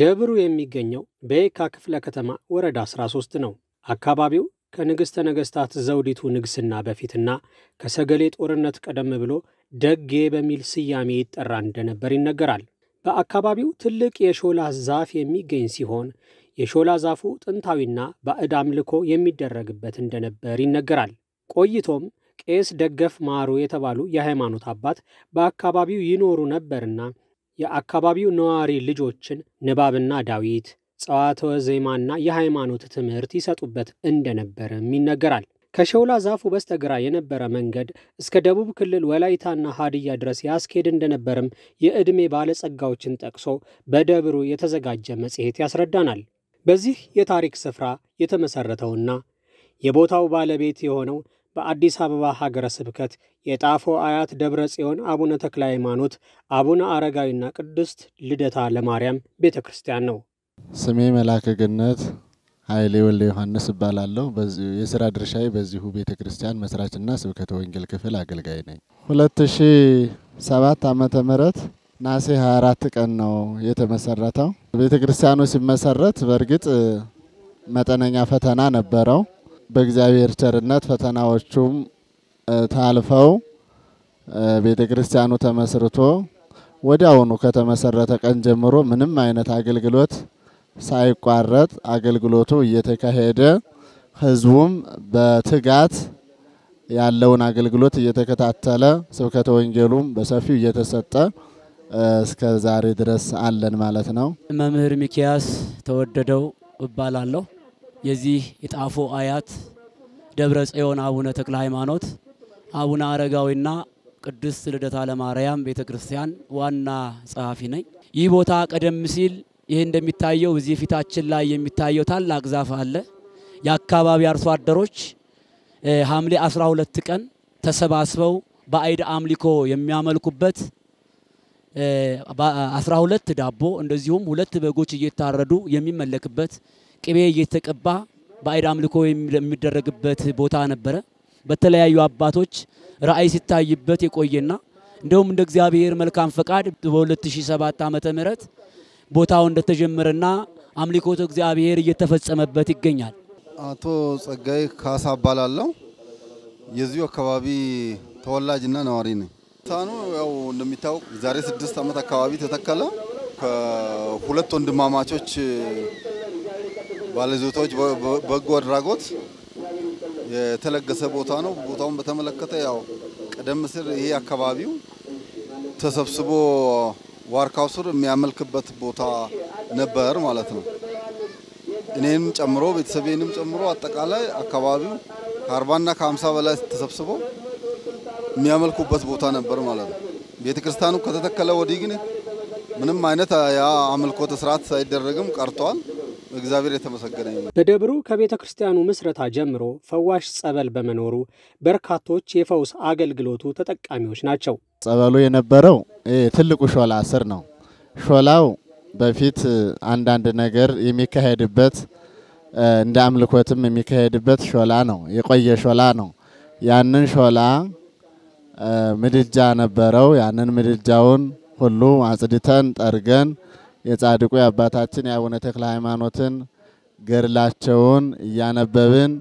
ደብሩ የሚገኘው በየካ ክፍለ ከተማ ወረዳ 13 ነው። አካባቢው ከንግሥተ ነገሥታት ዘውዲቱ ንግሥና በፊትና ከሰገሌ ጦርነት ቀደም ብሎ ደጌ በሚል ስያሜ ይጠራ እንደነበር ይነገራል። በአካባቢው ትልቅ የሾላ ዛፍ የሚገኝ ሲሆን የሾላ ዛፉ ጥንታዊና ባዕድ አምልኮ የሚደረግበት እንደነበር ይነገራል። ቆይቶም ቄስ ደገፍ ማሩ የተባሉ የሃይማኖት አባት በአካባቢው ይኖሩ ነበርና የአካባቢው ነዋሪ ልጆችን ንባብና ዳዊት፣ ጸዋትወ ዜማና የሃይማኖት ትምህርት ይሰጡበት እንደነበርም ይነገራል። ከሸውላ ዛፉ በስተግራ የነበረ መንገድ እስከ ደቡብ ክልል ወላይታና ሀዲያ ድረስ ያስኬድ እንደነበርም የዕድሜ ባለጸጋዎችን ጠቅሶ በደብሩ የተዘጋጀ መጽሔት ያስረዳናል። በዚህ የታሪክ ስፍራ የተመሠረተውና የቦታው ባለቤት የሆነው በአዲስ አበባ ሀገረ ስብከት የጣፎ አያት ደብረ ጽዮን አቡነ ተክለ ሃይማኖት አቡነ አረጋዊና ቅድስት ልደታ ለማርያም ቤተ ክርስቲያን ነው። ስሜ መላከ ገነት ኃይሌ ወልደ ዮሐንስ እባላለሁ። የስራ ድርሻዬ በዚሁ ቤተ ክርስቲያን መስራችና ስብከተ ወንጌል ክፍል አገልጋይ ነኝ። 2007 ዓመተ ምህረት ናሴ 24 ቀን ነው የተመሰረተው። ቤተ ክርስቲያኑ ሲመሰረት በእርግጥ መጠነኛ ፈተና ነበረው። በእግዚአብሔር ቸርነት ፈተናዎቹም ታልፈው ቤተ ክርስቲያኑ ተመስርቶ ወዲያውኑ ከተመሰረተ ቀን ጀምሮ ምንም አይነት አገልግሎት ሳይቋረጥ አገልግሎቱ እየተካሄደ ህዝቡም በትጋት ያለውን አገልግሎት እየተከታተለ ስብከተ ወንጌሉም በሰፊው እየተሰጠ እስከ ዛሬ ድረስ አለን ማለት ነው። መምህር ሚኪያስ ተወደደው እባላለሁ። የዚህ የጣፎ አያት ደብረ ጽዮን አቡነ ተክለ ሃይማኖት አቡነ አረጋዊና ቅድስት ልደታ ለማርያም ቤተ ክርስቲያን ዋና ጸሐፊ ነኝ። ይህ ቦታ ቀደም ሲል ይህ እንደሚታየው እዚህ ፊታችን ላይ የሚታየው ታላቅ ዛፍ አለ። የአካባቢ አርሶ አደሮች ሐምሌ 12 ቀን ተሰባስበው በአይድ አምልኮ የሚያመልኩበት 12 ዳቦ እንደዚሁም ሁለት በጎች እየታረዱ የሚመለክበት ቅቤ እየተቀባ በአይድ አምልኮ የሚደረግበት ቦታ ነበረ። በተለያዩ አባቶች ራእይ ሲታይበት የቆየና እንደውም እንደ እግዚአብሔር መልካም ፈቃድ በ2007 ዓ ምህረት ቦታው እንደተጀመረና አምልኮተ እግዚአብሔር እየተፈጸመበት ይገኛል። አቶ ጸጋይ ካሳ እባላለሁ። የዚሁ አካባቢ ተወላጅና ነዋሪ ነኝ። ታኑ ያው እንደሚታወቅ ዛሬ ስድስት ዓመት አካባቢ ተተከለ። ከሁለት ወንድማማቾች ባለይዞታዎች በጎ አድራጎት የተለገሰ ቦታ ነው። ቦታውን በተመለከተ ያው ቀደም ሲል ይሄ አካባቢው ተሰብስቦ ዋርካው ስር የሚያመልክበት ቦታ ነበር ማለት ነው። እኔንም ጨምሮ ቤተሰቤንም ጨምሮ አጠቃላይ አካባቢው ከአርባና ከሀምሳ በላይ ተሰብስቦ የሚያመልኩበት ቦታ ነበር ማለት ነው። ቤተ ክርስቲያኑ ከተተከለ ወዲህ ግን ምንም አይነት ያ አምልኮተ ስርዓት አይደረግም ቀርቷል። እግዚአብሔር የተመሰገነ ይሁን። በደብሩ ከቤተ ክርስቲያኑ ምስረታ ጀምሮ ፈዋሽ ጸበል በመኖሩ በርካቶች የፈውስ አገልግሎቱ ተጠቃሚዎች ናቸው። ጸበሉ የነበረው ትልቁ ሾላ ስር ነው። ሾላው በፊት አንዳንድ ነገር የሚካሄድበት እንደ አምልኮትም የሚካሄድበት ሾላ ነው። የቆየ ሾላ ነው። ያንን ሾላ ምድጃ ነበረው። ያንን ምድጃውን ሁሉ አጽድተን ጠርገን የጻድቁ የአባታችን የአቡነ ተክለ ሃይማኖትን ገድላቸውን እያነበብን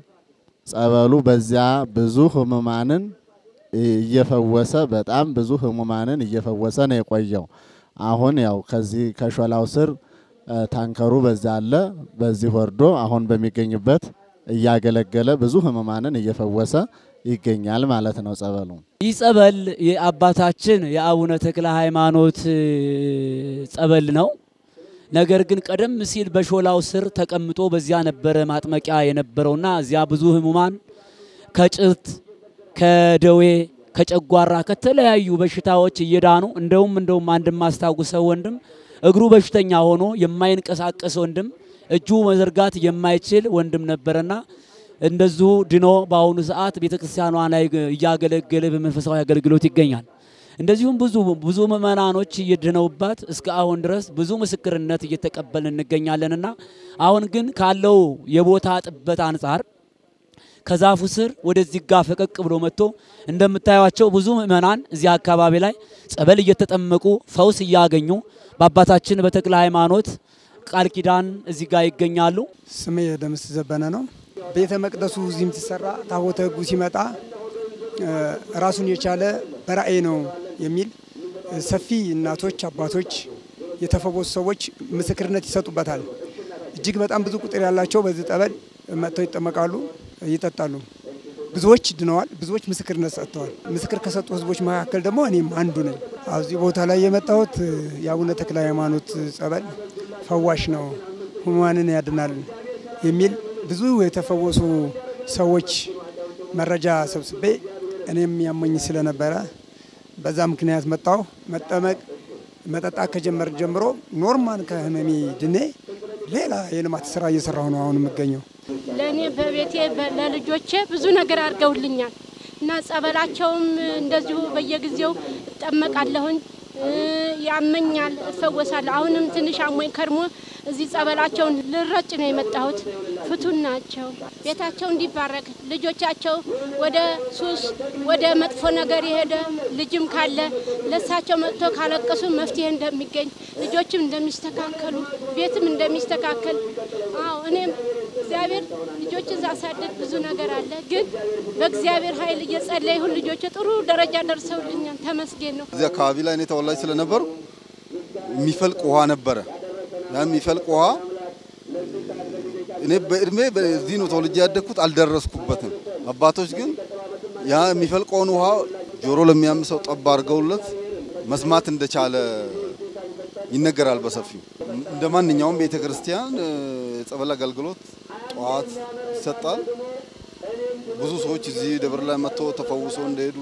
ጸበሉ በዚያ ብዙ ህሙማንን እየፈወሰ በጣም ብዙ ህሙማንን እየፈወሰ ነው የቆየው። አሁን ያው ከዚህ ከሾላው ስር ታንከሩ በዛ አለ። በዚህ ወርዶ አሁን በሚገኝበት እያገለገለ ብዙ ህሙማንን እየፈወሰ ይገኛል ማለት ነው። ጸበሉ ይህ ጸበል የአባታችን የአቡነ ተክለ ሃይማኖት ጸበል ነው። ነገር ግን ቀደም ሲል በሾላው ስር ተቀምጦ በዚያ ነበረ ማጥመቂያ የነበረውና እዚያ ብዙ ህሙማን ከጭርት ከደዌ ከጨጓራ ከተለያዩ በሽታዎች እየዳኑ እንደውም እንደውም አንድ ማስታውሰው ወንድም እግሩ በሽተኛ ሆኖ የማይንቀሳቀስ ወንድም እጁ መዘርጋት የማይችል ወንድም ነበረና እንደዚሁ ድኖ በአሁኑ ሰዓት ቤተክርስቲያኗ ላይ እያገለገለ በመንፈሳዊ አገልግሎት ይገኛል። እንደዚሁም ብዙ ብዙ ምእመናኖች እየድነውባት እስከ አሁን ድረስ ብዙ ምስክርነት እየተቀበልን እንገኛለንና አሁን ግን ካለው የቦታ ጥበት አንጻር ከዛፉ ስር ወደዚህ ጋ ፈቀቅ ብሎ መጥቶ እንደምታዩቸው ብዙ ምእመናን እዚህ አካባቢ ላይ ጸበል እየተጠመቁ ፈውስ እያገኙ በአባታችን በተክለ ሃይማኖት ቃል ኪዳን እዚህ ጋር ይገኛሉ። ስሜ ደምስ ዘበነ ነው። ቤተ መቅደሱ እዚህም ሲሰራ ታቦተ ሕጉ ሲመጣ ራሱን የቻለ በራእይ ነው የሚል ሰፊ እናቶች፣ አባቶች፣ የተፈወሱ ሰዎች ምስክርነት ይሰጡበታል። እጅግ በጣም ብዙ ቁጥር ያላቸው በዚህ ጠበል መጥተው ይጠመቃሉ፣ ይጠጣሉ። ብዙዎች ድነዋል፣ ብዙዎች ምስክርነት ሰጥተዋል። ምስክር ከሰጡ ህዝቦች መካከል ደግሞ እኔም አንዱ ነኝ። እዚህ ቦታ ላይ የመጣሁት የአቡነ ተክለ ሃይማኖት ጸበል ፈዋሽ ነው፣ ህሙማንን ያድናል የሚል ብዙ የተፈወሱ ሰዎች መረጃ ሰብስቤ እኔም ያመኝ ስለነበረ በዛ ምክንያት መጣሁ። መጠመቅ መጠጣት ከጀመር ጀምሮ ኖርማል ከህመሜ ድኔ ሌላ የልማት ስራ እየሰራሁ ነው አሁን የምገኘው። ለእኔ በቤቴ ለልጆቼ ብዙ ነገር አድርገውልኛል እና ጸበላቸውም እንደዚሁ በየጊዜው እጠመቃለሁኝ። ያመኛል፣ እፈወሳለሁ። አሁንም ትንሽ አሞኝ ከርሞ እዚህ ጸበላቸውን ልረጭ ነው የመጣሁት። ፍቱን ናቸው። ቤታቸው እንዲባረክ ልጆቻቸው ወደ ሱስ ወደ መጥፎ ነገር የሄደ ልጅም ካለ ለሳቸው መጥቶ ካለቀሱ መፍትሄ እንደሚገኝ ልጆችም እንደሚስተካከሉ ቤትም እንደሚስተካከል። አዎ እኔም እግዚአብሔር ልጆችን ሳሳድግ ብዙ ነገር አለ፣ ግን በእግዚአብሔር ኃይል እየጸለይሁን ልጆች ጥሩ ደረጃ ደርሰውልኛል። ተመስገን ነው። እዚህ አካባቢ ላይ እኔ ተወላጅ ስለነበሩ የሚፈልቅ ውሃ ነበረ። ያ የሚፈልቅ ውሃ እኔ በእድሜ በዚህ ነው ተወልጄ ያደግኩት፣ አልደረስኩበትም። አባቶች ግን ያ የሚፈልቀውን ውሃ ጆሮ ለሚያምሰው ጠብ አድርገውለት መስማት እንደቻለ ይነገራል በሰፊው። እንደ ማንኛውም ቤተ ክርስቲያን የጸበል አገልግሎት ጠዋት ይሰጣል። ብዙ ሰዎች እዚህ ደብር ላይ መጥቶ ተፈውሶ እንደሄዱ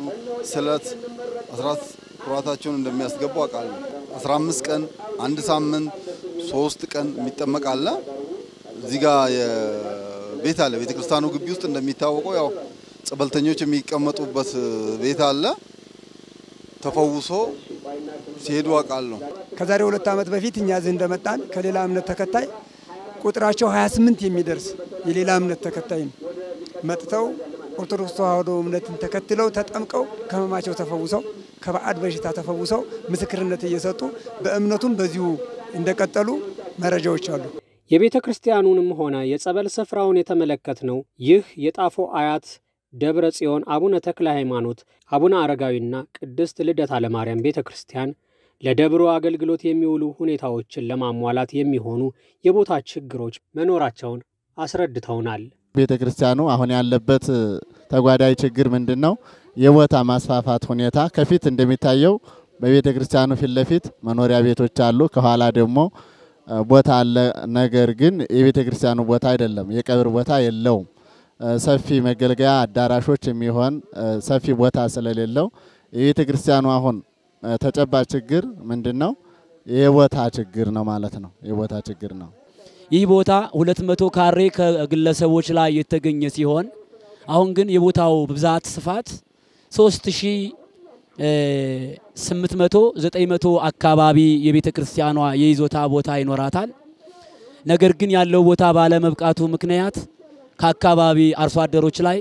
ስለት አስራት ኩራታቸውን እንደሚያስገቡ አውቃለሁ። አምስት ቀን፣ አንድ ሳምንት፣ ሶስት ቀን የሚጠመቃለ እዚህ ጋር ቤት አለ። ቤተክርስቲያኑ ግቢ ውስጥ እንደሚታወቀው ያው ጸበልተኞች የሚቀመጡበት ቤት አለ። ተፈውሶ ሲሄዱ አውቃለሁ። ከዛሬ ሁለት ዓመት በፊት እኛ እዚህ እንደመጣን ከሌላ እምነት ተከታይ ቁጥራቸው 28 የሚደርስ የሌላ እምነት ተከታይ ነው መጥተው ኦርቶዶክስ ተዋህዶ እምነትን ተከትለው ተጠምቀው ከህመማቸው ተፈውሰው ከባዕድ በሽታ ተፈውሰው ምስክርነት እየሰጡ በእምነቱም በዚሁ እንደቀጠሉ መረጃዎች አሉ። የቤተ ክርስቲያኑንም ሆነ የጸበል ስፍራውን የተመለከትነው ይህ የጣፎ አያት ደብረ ጽዮን አቡነ ተክለ ሃይማኖት፣ አቡነ አረጋዊና ቅድስት ልደታ ለማርያም ቤተ ክርስቲያን ለደብሮ አገልግሎት የሚውሉ ሁኔታዎችን ለማሟላት የሚሆኑ የቦታ ችግሮች መኖራቸውን አስረድተውናል። ቤተ ክርስቲያኑ አሁን ያለበት ተጓዳይ ችግር ምንድን ነው? የቦታ ማስፋፋት ሁኔታ ከፊት እንደሚታየው በቤተ ክርስቲያኑ ፊት ለፊት መኖሪያ ቤቶች አሉ። ከኋላ ደግሞ ቦታ አለ። ነገር ግን የቤተ ክርስቲያኑ ቦታ አይደለም፣ የቀብር ቦታ የለውም። ሰፊ መገልገያ አዳራሾች የሚሆን ሰፊ ቦታ ስለሌለው የቤተ ክርስቲያኑ አሁን ተጨባጭ ችግር ምንድን ነው? የቦታ ችግር ነው ማለት ነው። የቦታ ችግር ነው። ይህ ቦታ ሁለት መቶ ካሬ ከግለሰቦች ላይ የተገኘ ሲሆን አሁን ግን የቦታው ብዛት ስፋት ሺህ ስምንት መቶ ዘጠኝ መቶ አካባቢ የቤተ ክርስቲያኗ የይዞታ ቦታ ይኖራታል። ነገር ግን ያለው ቦታ ባለመብቃቱ ምክንያት ከአካባቢ አርሶ አደሮች ላይ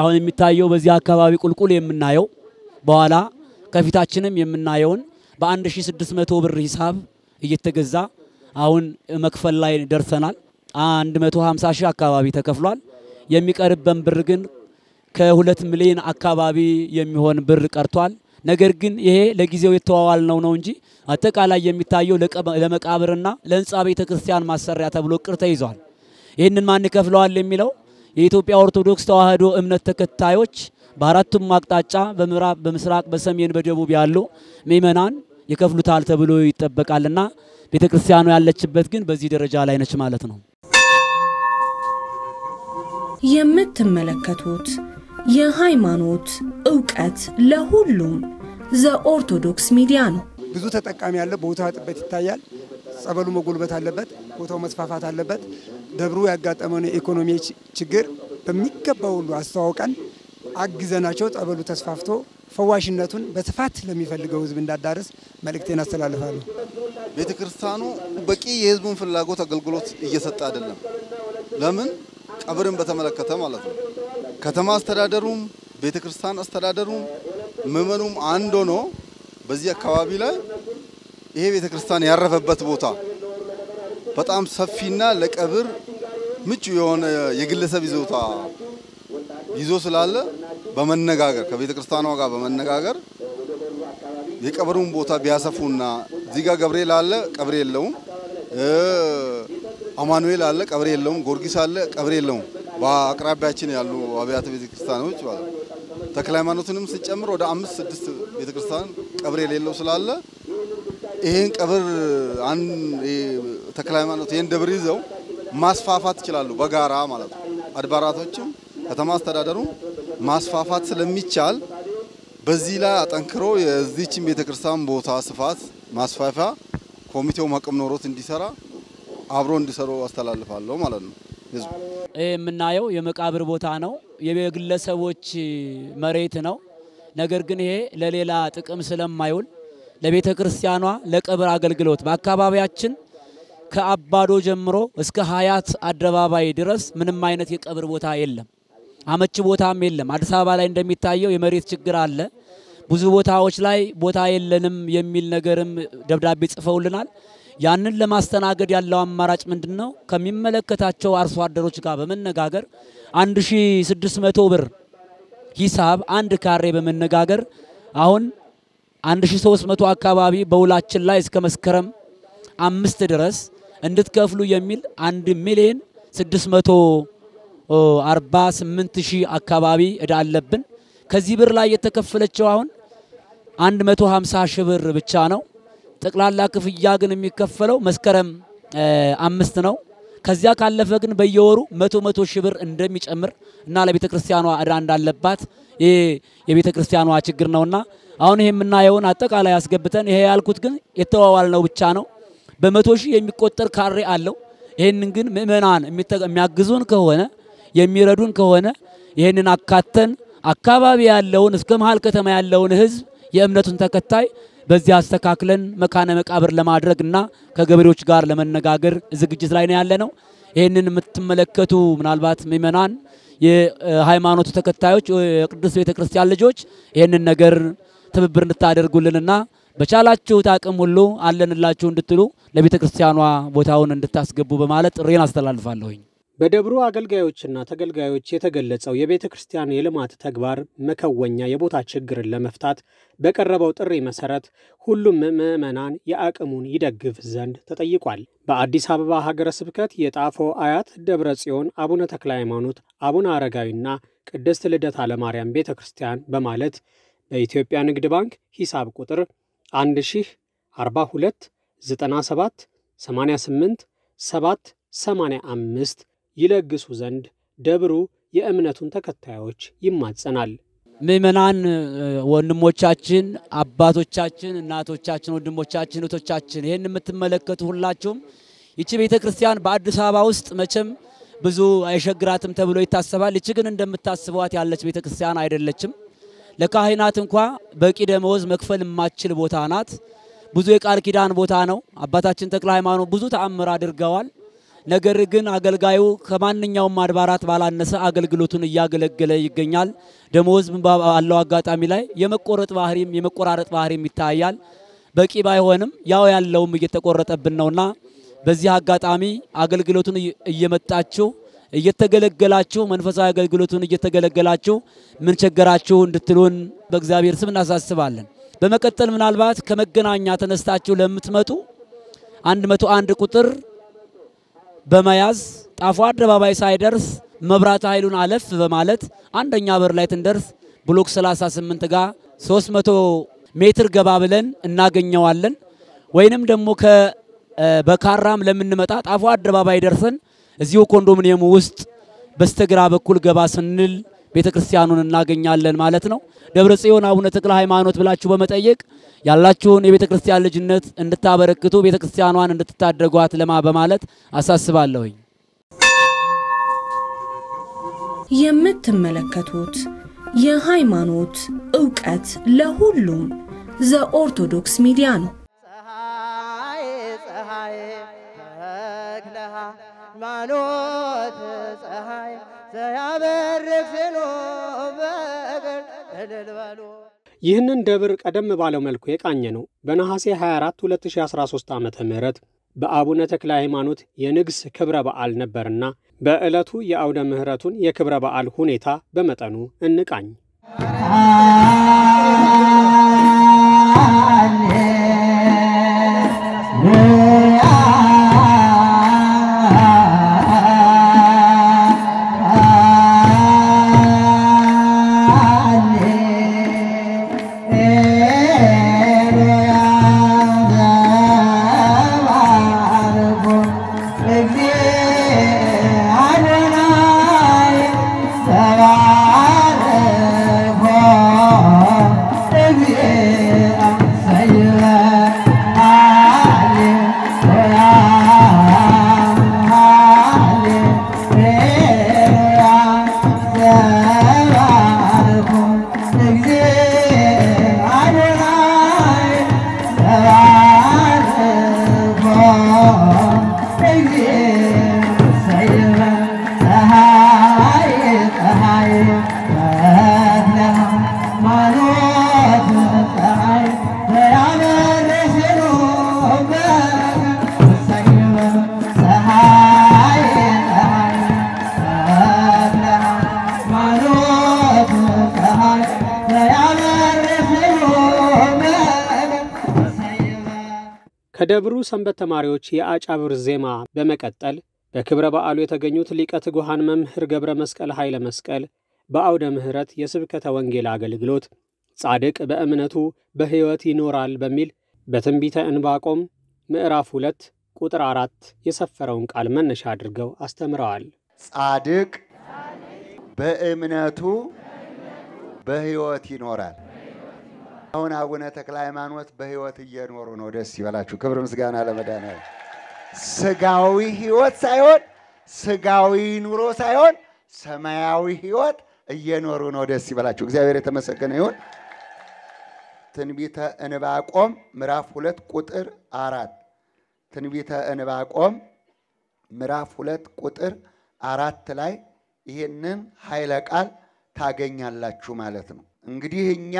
አሁን የሚታየው በዚህ አካባቢ ቁልቁል የምናየው በኋላ ከፊታችንም የምናየውን በ1600 ብር ሂሳብ እየተገዛ አሁን መክፈል ላይ ደርሰናል። 150 ሺህ አካባቢ ተከፍሏል። የሚቀርበን ብር ግን ከሁለት ሚሊዮን አካባቢ የሚሆን ብር ቀርቷል። ነገር ግን ይሄ ለጊዜው የተዋዋል ነው ነው እንጂ አጠቃላይ የሚታየው ለመቃብርና ለህንፃ ቤተ ክርስቲያን ማሰሪያ ተብሎ ቅር ተይዟል። ይህንን ማን ከፍለዋል የሚለው የኢትዮጵያ ኦርቶዶክስ ተዋህዶ እምነት ተከታዮች በአራቱም አቅጣጫ በምዕራብ፣ በምስራቅ፣ በሰሜን፣ በደቡብ ያሉ ምእመናን ይከፍሉታል ተብሎ ይጠበቃልና ቤተ ክርስቲያኑ ያለችበት ግን በዚህ ደረጃ ላይ ነች ማለት ነው። የምትመለከቱት የሃይማኖት እውቀት ለሁሉም ዘኦርቶዶክስ ሚዲያ ነው። ብዙ ተጠቃሚ ያለ ቦታ ጥበት ይታያል። ጸበሉ መጎልበት አለበት። ቦታው መስፋፋት አለበት። ደብሩ ያጋጠመውን የኢኮኖሚ ችግር በሚገባ ሁሉ አስተዋውቀን አግዘናቸው ጸበሉ ተስፋፍቶ ፈዋሽነቱን በስፋት ለሚፈልገው ሕዝብ እንዳዳረስ መልእክቴን አስተላልፋለሁ። ቤተ ክርስቲያኑ በቂ የሕዝቡን ፍላጎት አገልግሎት እየሰጠ አይደለም። ለምን? ቀብርን በተመለከተ ማለት ነው። ከተማ አስተዳደሩም ቤተ ክርስቲያን አስተዳደሩም ምዕመኑም አንድ ሆኖ በዚህ አካባቢ ላይ ይሄ ቤተ ክርስቲያን ያረፈበት ቦታ በጣም ሰፊና ለቀብር ምቹ የሆነ የግለሰብ ይዞታ ይዞ ስላለ በመነጋገር ከቤተ ክርስቲያኗ ጋር በመነጋገር የቀብሩን ቦታ ቢያሰፉና እዚህ ጋር ገብርኤል አለ፣ ቀብር የለውም። አማኑኤል አለ፣ ቀብር የለውም። ጎርጊስ አለ፣ ቀብር የለውም። በአቅራቢያችን ያሉ አብያተ ቤተክርስቲያኖች ማለት ተክለ ሃይማኖትንም ስጨምር ወደ አምስት ስድስት ቤተክርስቲያን ቀብር የሌለው ስላለ ይህን ቀብር ተክለ ሃይማኖት ይህን ደብር ይዘው ማስፋፋት ይችላሉ በጋራ ማለት ነው። አድባራቶችም ከተማ አስተዳደሩ ማስፋፋት ስለሚቻል በዚህ ላይ አጠንክሮ የዚህችን ቤተክርስቲያን ቦታ ስፋት ማስፋፊያ ኮሚቴው መቅም ኖሮት እንዲሰራ አብሮ እንዲሰሩ አስተላልፋለሁ ማለት ነው። ህዝቡ። ይህ የምናየው የመቃብር ቦታ ነው፣ የግለሰቦች መሬት ነው። ነገር ግን ይሄ ለሌላ ጥቅም ስለማይውል ለቤተ ክርስቲያኗ ለቀብር አገልግሎት በአካባቢያችን ከአባዶ ጀምሮ እስከ ሀያት አደባባይ ድረስ ምንም አይነት የቀብር ቦታ የለም፣ አመች ቦታም የለም። አዲስ አበባ ላይ እንደሚታየው የመሬት ችግር አለ። ብዙ ቦታዎች ላይ ቦታ የለንም የሚል ነገርም ደብዳቤ ጽፈውልናል። ያንን ለማስተናገድ ያለው አማራጭ ምንድን ነው? ከሚመለከታቸው አርሶ አደሮች ጋር በመነጋገር 1600 ብር ሂሳብ አንድ ካሬ በመነጋገር አሁን 1300 አካባቢ በውላችን ላይ እስከ መስከረም አምስት ድረስ እንድትከፍሉ የሚል 1 ሚሊዮን 648 ሺህ አካባቢ እዳ አለብን። ከዚህ ብር ላይ የተከፈለችው አሁን 150 ሺህ ብር ብቻ ነው። ጠቅላላ ክፍያ ግን የሚከፈለው መስከረም አምስት ነው። ከዚያ ካለፈ ግን በየወሩ መቶ መቶ ሺህ ብር እንደሚጨምር እና ለቤተ ክርስቲያኗ እዳ እንዳለባት ይህ የቤተ ክርስቲያኗ ችግር ነውና አሁን ይህ የምናየውን አጠቃላይ አስገብተን ይሄ ያልኩት ግን የተዋዋል ነው ብቻ ነው። በመቶ ሺህ የሚቆጠር ካሬ አለው። ይህንን ግን ምእመናን የሚያግዙን ከሆነ የሚረዱን ከሆነ ይህንን አካተን አካባቢ ያለውን እስከ መሀል ከተማ ያለውን ህዝብ የእምነቱን ተከታይ በዚህ አስተካክለን መካነ መቃብር ለማድረግ እና ከገበሬዎች ጋር ለመነጋገር ዝግጅት ላይ ነው ያለ ነው። ይህንን የምትመለከቱ ምናልባት ምእመናን፣ የሃይማኖቱ ተከታዮች፣ የቅዱስ ቤተ ክርስቲያን ልጆች ይህንን ነገር ትብብር እንድታደርጉልንና በቻላችሁት አቅም ሁሉ አለንላችሁ እንድትሉ ለቤተ ክርስቲያኗ ቦታውን እንድታስገቡ በማለት ጥሬን አስተላልፋለሁኝ። በደብሩ አገልጋዮችና ተገልጋዮች የተገለጸው የቤተ ክርስቲያን የልማት ተግባር መከወኛ የቦታ ችግርን ለመፍታት በቀረበው ጥሪ መሰረት ሁሉም ምዕመናን የአቅሙን ይደግፍ ዘንድ ተጠይቋል። በአዲስ አበባ ሀገረ ስብከት የጣፎ አያት ደብረ ጽዮን አቡነ ተክለ ሃይማኖት፣ አቡነ አረጋዊና ቅድስት ልደታ ለማርያም ቤተ ክርስቲያን በማለት በኢትዮጵያ ንግድ ባንክ ሂሳብ ቁጥር 1 1042 97 88 7 85 ይለግሱ ዘንድ ደብሩ የእምነቱን ተከታዮች ይማጸናል። ምእመናን ወንድሞቻችን፣ አባቶቻችን፣ እናቶቻችን፣ ወንድሞቻችን፣ እህቶቻችን ይህን የምትመለከቱ ሁላችሁም ይቺ ቤተ ክርስቲያን በአዲስ አበባ ውስጥ መቼም ብዙ አይሸግራትም ተብሎ ይታሰባል። ይቺ ግን እንደምታስቧት ያለች ቤተ ክርስቲያን አይደለችም። ለካህናት እንኳ በቂ ደመወዝ መክፈል የማችል ቦታ ናት። ብዙ የቃል ኪዳን ቦታ ነው። አባታችን ተክለ ሃይማኖት ብዙ ተአምር አድርገዋል። ነገር ግን አገልጋዩ ከማንኛውም አድባራት ባላነሰ አገልግሎቱን እያገለገለ ይገኛል። ደሞዝ ባለው አጋጣሚ ላይ የመቆረጥ ባህሪም የመቆራረጥ ባህሪም ይታያል። በቂ ባይሆንም ያው ያለውም እየተቆረጠብን ነውና በዚህ አጋጣሚ አገልግሎቱን እየመጣችሁ እየተገለገላችሁ መንፈሳዊ አገልግሎቱን እየተገለገላችሁ ምን ቸገራችሁ እንድትሉን በእግዚአብሔር ስም እናሳስባለን። በመቀጠል ምናልባት ከመገናኛ ተነስታችሁ ለምትመጡ 101 ቁጥር በመያዝ ጣፎ አደባባይ ሳይደርስ መብራት ኃይሉን አለፍ በማለት አንደኛ በር ላይ ትንደርስ ብሎክ 38 ጋር 300 ሜትር ገባ ብለን እናገኘዋለን። ወይንም ደግሞ በካራም ለምንመጣ ጣፎ አደባባይ ደርሰን እዚሁ ኮንዶሚኒየሙ ውስጥ በስተግራ በኩል ገባ ስንል ቤተ ክርስቲያኑን እናገኛለን ማለት ነው። ደብረ ጽዮን አቡነ ተክለ ሃይማኖት ብላችሁ በመጠየቅ ያላችሁን የቤተ ክርስቲያን ልጅነት እንድታበረክቱ ቤተ ክርስቲያኗን እንድትታደጓት ለማ በማለት አሳስባለሁኝ። የምትመለከቱት የሃይማኖት እውቀት ለሁሉም ዘኦርቶዶክስ ሚዲያ ነው። ሃይማኖት ፀሐይ ዘያበር ይህንን ደብር ቀደም ባለው መልኩ የቃኘ ነው። በነሐሴ 24 2013 ዓ ም በአቡነ ተክለ ሃይማኖት የንግሥ ክብረ በዓል ነበርና በዕለቱ የአውደ ምሕረቱን የክብረ በዓል ሁኔታ በመጠኑ እንቃኝ። Yeah. ከደብሩ ሰንበት ተማሪዎች የአጫብር ዜማ በመቀጠል በክብረ በዓሉ የተገኙት ሊቀ ትጉሃን መምህር ገብረ መስቀል ኃይለ መስቀል በአውደ ምሕረት የስብከተ ወንጌል አገልግሎት ጻድቅ በእምነቱ በሕይወት ይኖራል በሚል በትንቢተ ዕንባቆም ምዕራፍ ሁለት ቁጥር አራት የሰፈረውን ቃል መነሻ አድርገው አስተምረዋል። ጻድቅ በእምነቱ በሕይወት ይኖራል። አሁን አቡነ ተክለ ሃይማኖት በህይወት እየኖሩ ነው። ደስ ይበላችሁ። ክብር ምስጋና ለመድኃኒዓለም። ስጋዊ ህይወት ሳይሆን ስጋዊ ኑሮ ሳይሆን ሰማያዊ ህይወት እየኖሩ ነው። ደስ ይበላችሁ። እግዚአብሔር የተመሰገነ ይሁን። ትንቢተ እንባቆም ምዕራፍ ሁለት ቁጥር አራት ትንቢተ እንባቆም ምዕራፍ ሁለት ቁጥር አራት ላይ ይህንን ኃይለ ቃል ታገኛላችሁ ማለት ነው። እንግዲህ እኛ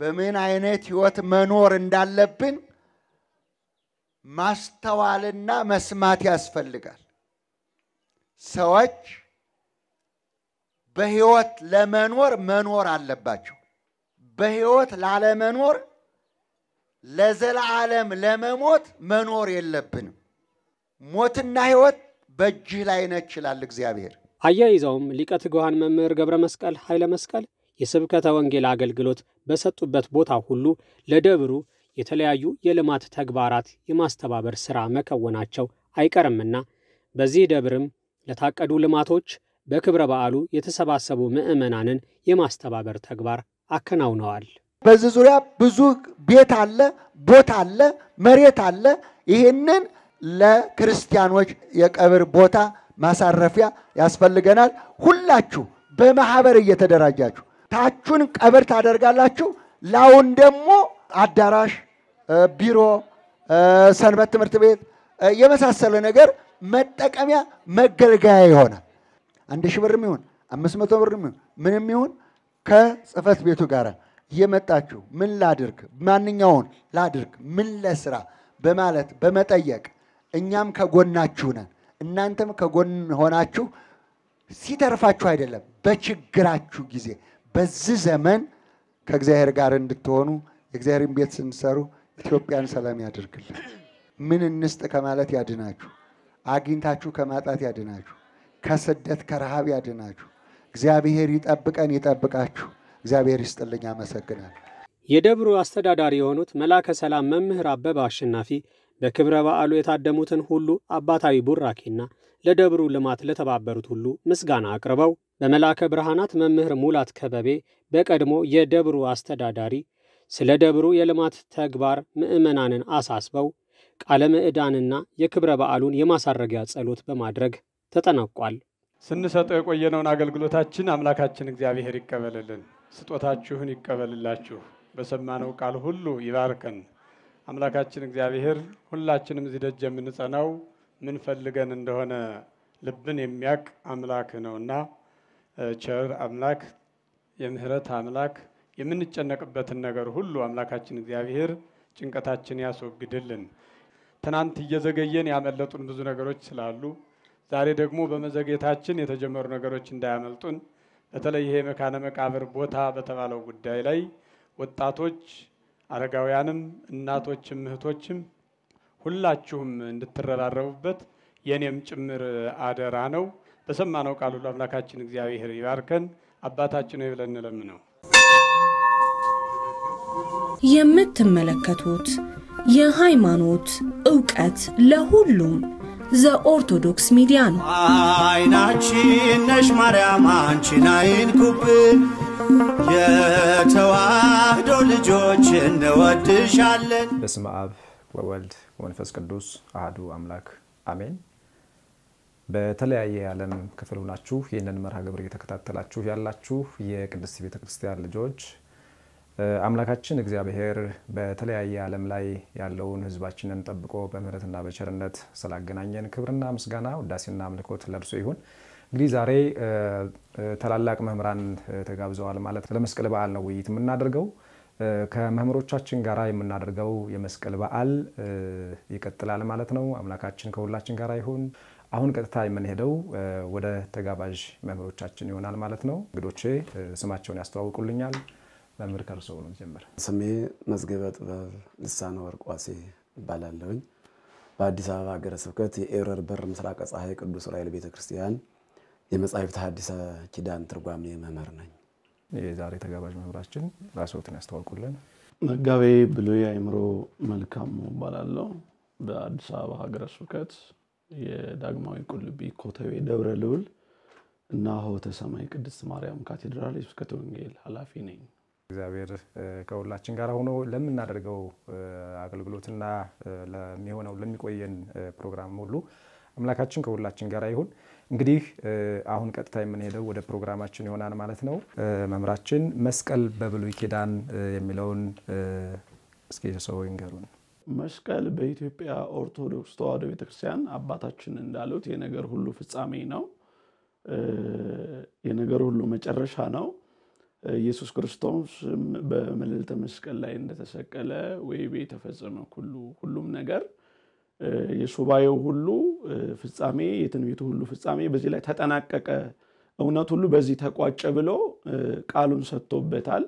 በምን አይነት ህይወት መኖር እንዳለብን ማስተዋልና መስማት ያስፈልጋል። ሰዎች በህይወት ለመኖር መኖር አለባቸው። በህይወት ላለመኖር ለዘላለም ለመሞት መኖር የለብንም። ሞትና ህይወት በእጅህ ላይ ነች ይላል እግዚአብሔር። አያይዘውም ሊቀ ትጉሃን መምህር ገብረ መስቀል ኃይለ መስቀል የስብከተ ወንጌል አገልግሎት በሰጡበት ቦታ ሁሉ ለደብሩ የተለያዩ የልማት ተግባራት የማስተባበር ሥራ መከወናቸው አይቀርምና በዚህ ደብርም ለታቀዱ ልማቶች በክብረ በዓሉ የተሰባሰቡ ምዕመናንን የማስተባበር ተግባር አከናውነዋል። በዚህ ዙሪያ ብዙ ቤት አለ፣ ቦታ አለ፣ መሬት አለ። ይህንን ለክርስቲያኖች የቀብር ቦታ ማሳረፊያ ያስፈልገናል። ሁላችሁ በማህበር እየተደራጃችሁ ታቹን ቀብር ታደርጋላችሁ፣ ላውን ደግሞ አዳራሽ፣ ቢሮ፣ ሰንበት ትምህርት ቤት የመሳሰለ ነገር መጠቀሚያ መገልገያ ይሆናል። አንድ ሺህ ብርም ይሁን አምስት መቶ ብርም ይሁን ምንም ይሁን ከጽህፈት ቤቱ ጋር እየመጣችሁ ምን ላድርግ፣ ማንኛውን ላድርግ፣ ምን ለስራ በማለት በመጠየቅ እኛም ከጎናችሁ ነን፣ እናንተም ከጎን ሆናችሁ ሲተርፋችሁ አይደለም በችግራችሁ ጊዜ በዚህ ዘመን ከእግዚአብሔር ጋር እንድትሆኑ የእግዚአብሔርን ቤት ስንሰሩ ኢትዮጵያን ሰላም ያደርግልን። ምን እንስጥ ከማለት ያድናችሁ፣ አግኝታችሁ ከማጣት ያድናችሁ፣ ከስደት ከረሃብ ያድናችሁ። እግዚአብሔር ይጠብቀን፣ ይጠብቃችሁ። እግዚአብሔር ይስጥልኝ። አመሰግናል። የደብሩ አስተዳዳሪ የሆኑት መላከ ሰላም መምህር አበበ አሸናፊ በክብረ በዓሉ የታደሙትን ሁሉ አባታዊ ቡራኬና ለደብሩ ልማት ለተባበሩት ሁሉ ምስጋና አቅርበው በመላከ ብርሃናት መምህር ሙላት ከበቤ በቀድሞ የደብሩ አስተዳዳሪ ስለ ደብሩ የልማት ተግባር ምዕመናንን አሳስበው ቃለ ምዕዳንና የክብረ በዓሉን የማሳረጊያ ጸሎት በማድረግ ተጠናቋል። ስንሰጠው የቆየነውን አገልግሎታችን አምላካችን እግዚአብሔር ይቀበልልን፣ ስጦታችሁን ይቀበልላችሁ፣ በሰማነው ቃል ሁሉ ይባርከን። አምላካችን እግዚአብሔር ሁላችንም እዚህ ደጅ የምንጸናው ምን ፈልገን እንደሆነ ልብን የሚያውቅ አምላክ ነውና ቸር አምላክ፣ የምህረት አምላክ፣ የምንጨነቅበትን ነገር ሁሉ አምላካችን እግዚአብሔር ጭንቀታችን ያስወግድልን። ትናንት እየዘገየን ያመለጡን ብዙ ነገሮች ስላሉ ዛሬ ደግሞ በመዘግየታችን የተጀመሩ ነገሮች እንዳያመልጡን በተለይ ይሄ መካነ መቃብር ቦታ በተባለው ጉዳይ ላይ ወጣቶች፣ አረጋውያንም፣ እናቶችም እህቶችም ሁላችሁም እንድትረራረቡበት የእኔም ጭምር አደራ ነው። በሰማነው ቃል ሁሉ አምላካችን እግዚአብሔር ይባርከን። አባታችን ሆይ ብለን እንለምነው። የምትመለከቱት የሃይማኖት ዕውቀት ለሁሉም ዘኦርቶዶክስ ሚዲያ ነው። አይናችን ነሽ ማርያም አንቺን አይንኩብን፣ የተዋህዶ ልጆች እንወድሻለን። በስመ አብ ወወልድ ወመንፈስ ቅዱስ አህዱ አምላክ አሜን። በተለያየ የዓለም ክፍል ሆናችሁ ይህንን መርሃ ግብር እየተከታተላችሁ ያላችሁ የቅድስት ቤተ ክርስቲያን ልጆች አምላካችን እግዚአብሔር በተለያየ ዓለም ላይ ያለውን ሕዝባችንን ጠብቆ በምሕረትና በቸርነት ስላገናኘን ክብርና ምስጋና ውዳሴና አምልኮት ለብሶ ይሁን። እንግዲህ ዛሬ ታላላቅ መምህራን ተጋብዘዋል ማለት ለመስቀል በዓል ነው ውይይት የምናደርገው። ከመምህሮቻችን ጋር የምናደርገው የመስቀል በዓል ይቀጥላል ማለት ነው። አምላካችን ከሁላችን ጋር ይሁን። አሁን ቀጥታ የምንሄደው ወደ ተጋባዥ መምህሮቻችን ይሆናል ማለት ነው። እንግዶቼ ስማቸውን ያስተዋውቁልኛል። መምህር ከእርስዎ ነው ጀምር። ስሜ መዝገበ ጥበብ ልሳነ ወርቅ ዋሴ እባላለሁኝ። በአዲስ አበባ ሀገረ ስብከት የኤረር በር ምስራቀ ፀሐይ ቅዱስ ዑራኤል ቤተክርስቲያን የመጽሐፍት ሐዲስ ኪዳን ትርጓሜ መምህር ነኝ። የዛሬ ተጋባዥ መምራችን ራስዎትን ያስተዋውቁልን። መጋቤ ብሉይ አእምሮ መልካሙ እባላለሁ። በአዲስ አበባ ሀገረ ስብከት የዳግማዊ ቁልቢ ኮተቤ ደብረ ልዑል እና ሆተ ሰማይ ቅድስት ማርያም ካቴድራል የስብከተ ወንጌል ኃላፊ ነኝ። እግዚአብሔር ከሁላችን ጋር ሆኖ ለምናደርገው አገልግሎትና ለሚሆነው ለሚቆየን ፕሮግራም ሁሉ አምላካችን ከሁላችን ጋር ይሁን። እንግዲህ አሁን ቀጥታ የምንሄደው ወደ ፕሮግራማችን ይሆናል ማለት ነው። መምራችን መስቀል በብሉይ ኪዳን የሚለውን እስኪ ሰው ይንገሩን። መስቀል በኢትዮጵያ ኦርቶዶክስ ተዋህዶ ቤተክርስቲያን አባታችን እንዳሉት የነገር ሁሉ ፍጻሜ ነው። የነገር ሁሉ መጨረሻ ነው። ኢየሱስ ክርስቶስ በመልዕልተ መስቀል ላይ እንደተሰቀለ ወይቤ የተፈጸመ ሁሉም ነገር የሱባኤው ሁሉ ፍጻሜ የትንቢቱ ሁሉ ፍጻሜ በዚህ ላይ ተጠናቀቀ፣ እውነት ሁሉ በዚህ ተቋጨ ብሎ ቃሉን ሰጥቶበታል።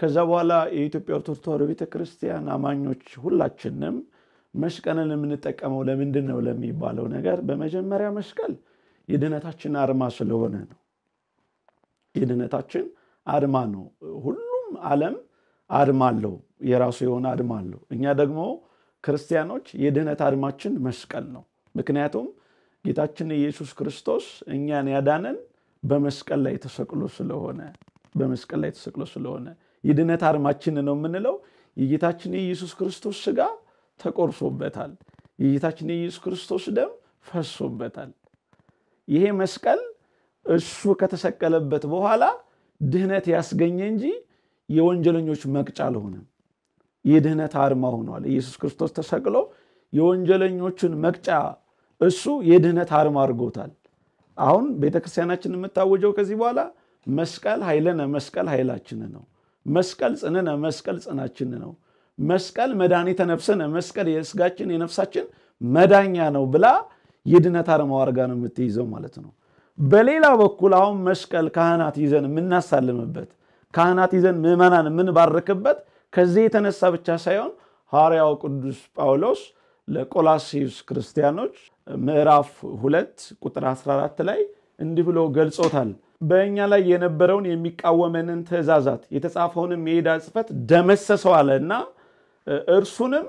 ከዛ በኋላ የኢትዮጵያ ኦርቶዶክስ ተዋሕዶ ቤተክርስቲያን አማኞች ሁላችንም መስቀልን የምንጠቀመው ለምንድን ነው ለሚባለው ነገር በመጀመሪያ መስቀል የድነታችን አርማ ስለሆነ ነው። የድነታችን አርማ ነው። ሁሉም ዓለም አድማ አለው፣ የራሱ የሆነ አድማ አለው። እኛ ደግሞ ክርስቲያኖች የድህነት አድማችን መስቀል ነው። ምክንያቱም ጌታችን ኢየሱስ ክርስቶስ እኛን ያዳነን በመስቀል ላይ ተሰቅሎ ስለሆነ በመስቀል ላይ ተሰቅሎ ስለሆነ የድህነት አድማችን ነው የምንለው። የጌታችን የኢየሱስ ክርስቶስ ስጋ ተቆርሶበታል። የጌታችን የኢየሱስ ክርስቶስ ደም ፈሶበታል። ይሄ መስቀል እሱ ከተሰቀለበት በኋላ ድህነት ያስገኘ እንጂ የወንጀለኞች መቅጫ አልሆነም። የድህነት አርማ ሆኗል። ኢየሱስ ክርስቶስ ተሰቅሎ የወንጀለኞችን መቅጫ እሱ የድህነት አርማ አድርጎታል። አሁን ቤተክርስቲያናችን የምታወጀው ከዚህ በኋላ መስቀል ኃይለነ መስቀል ኃይላችን ነው። መስቀል ጽንነ መስቀል ጽናችን ነው። መስቀል መድኃኒተ ነፍስነ መስቀል የስጋችን የነፍሳችን መዳኛ ነው ብላ የድነት አርማ ዋርጋ ነው የምትይዘው ማለት ነው። በሌላ በኩል አሁን መስቀል ካህናት ይዘን የምናሳልምበት ካህናት ይዘን ምዕመናን የምንባርክበት ከዚህ የተነሳ ብቻ ሳይሆን ሐዋርያው ቅዱስ ጳውሎስ ለቆላሲዩስ ክርስቲያኖች ምዕራፍ ሁለት ቁጥር 14 ላይ እንዲህ ብሎ ገልጾታል። በእኛ ላይ የነበረውን የሚቃወመንን ትእዛዛት የተጻፈውንም የዕዳ ጽሕፈት ደመሰሰው አለ እና እርሱንም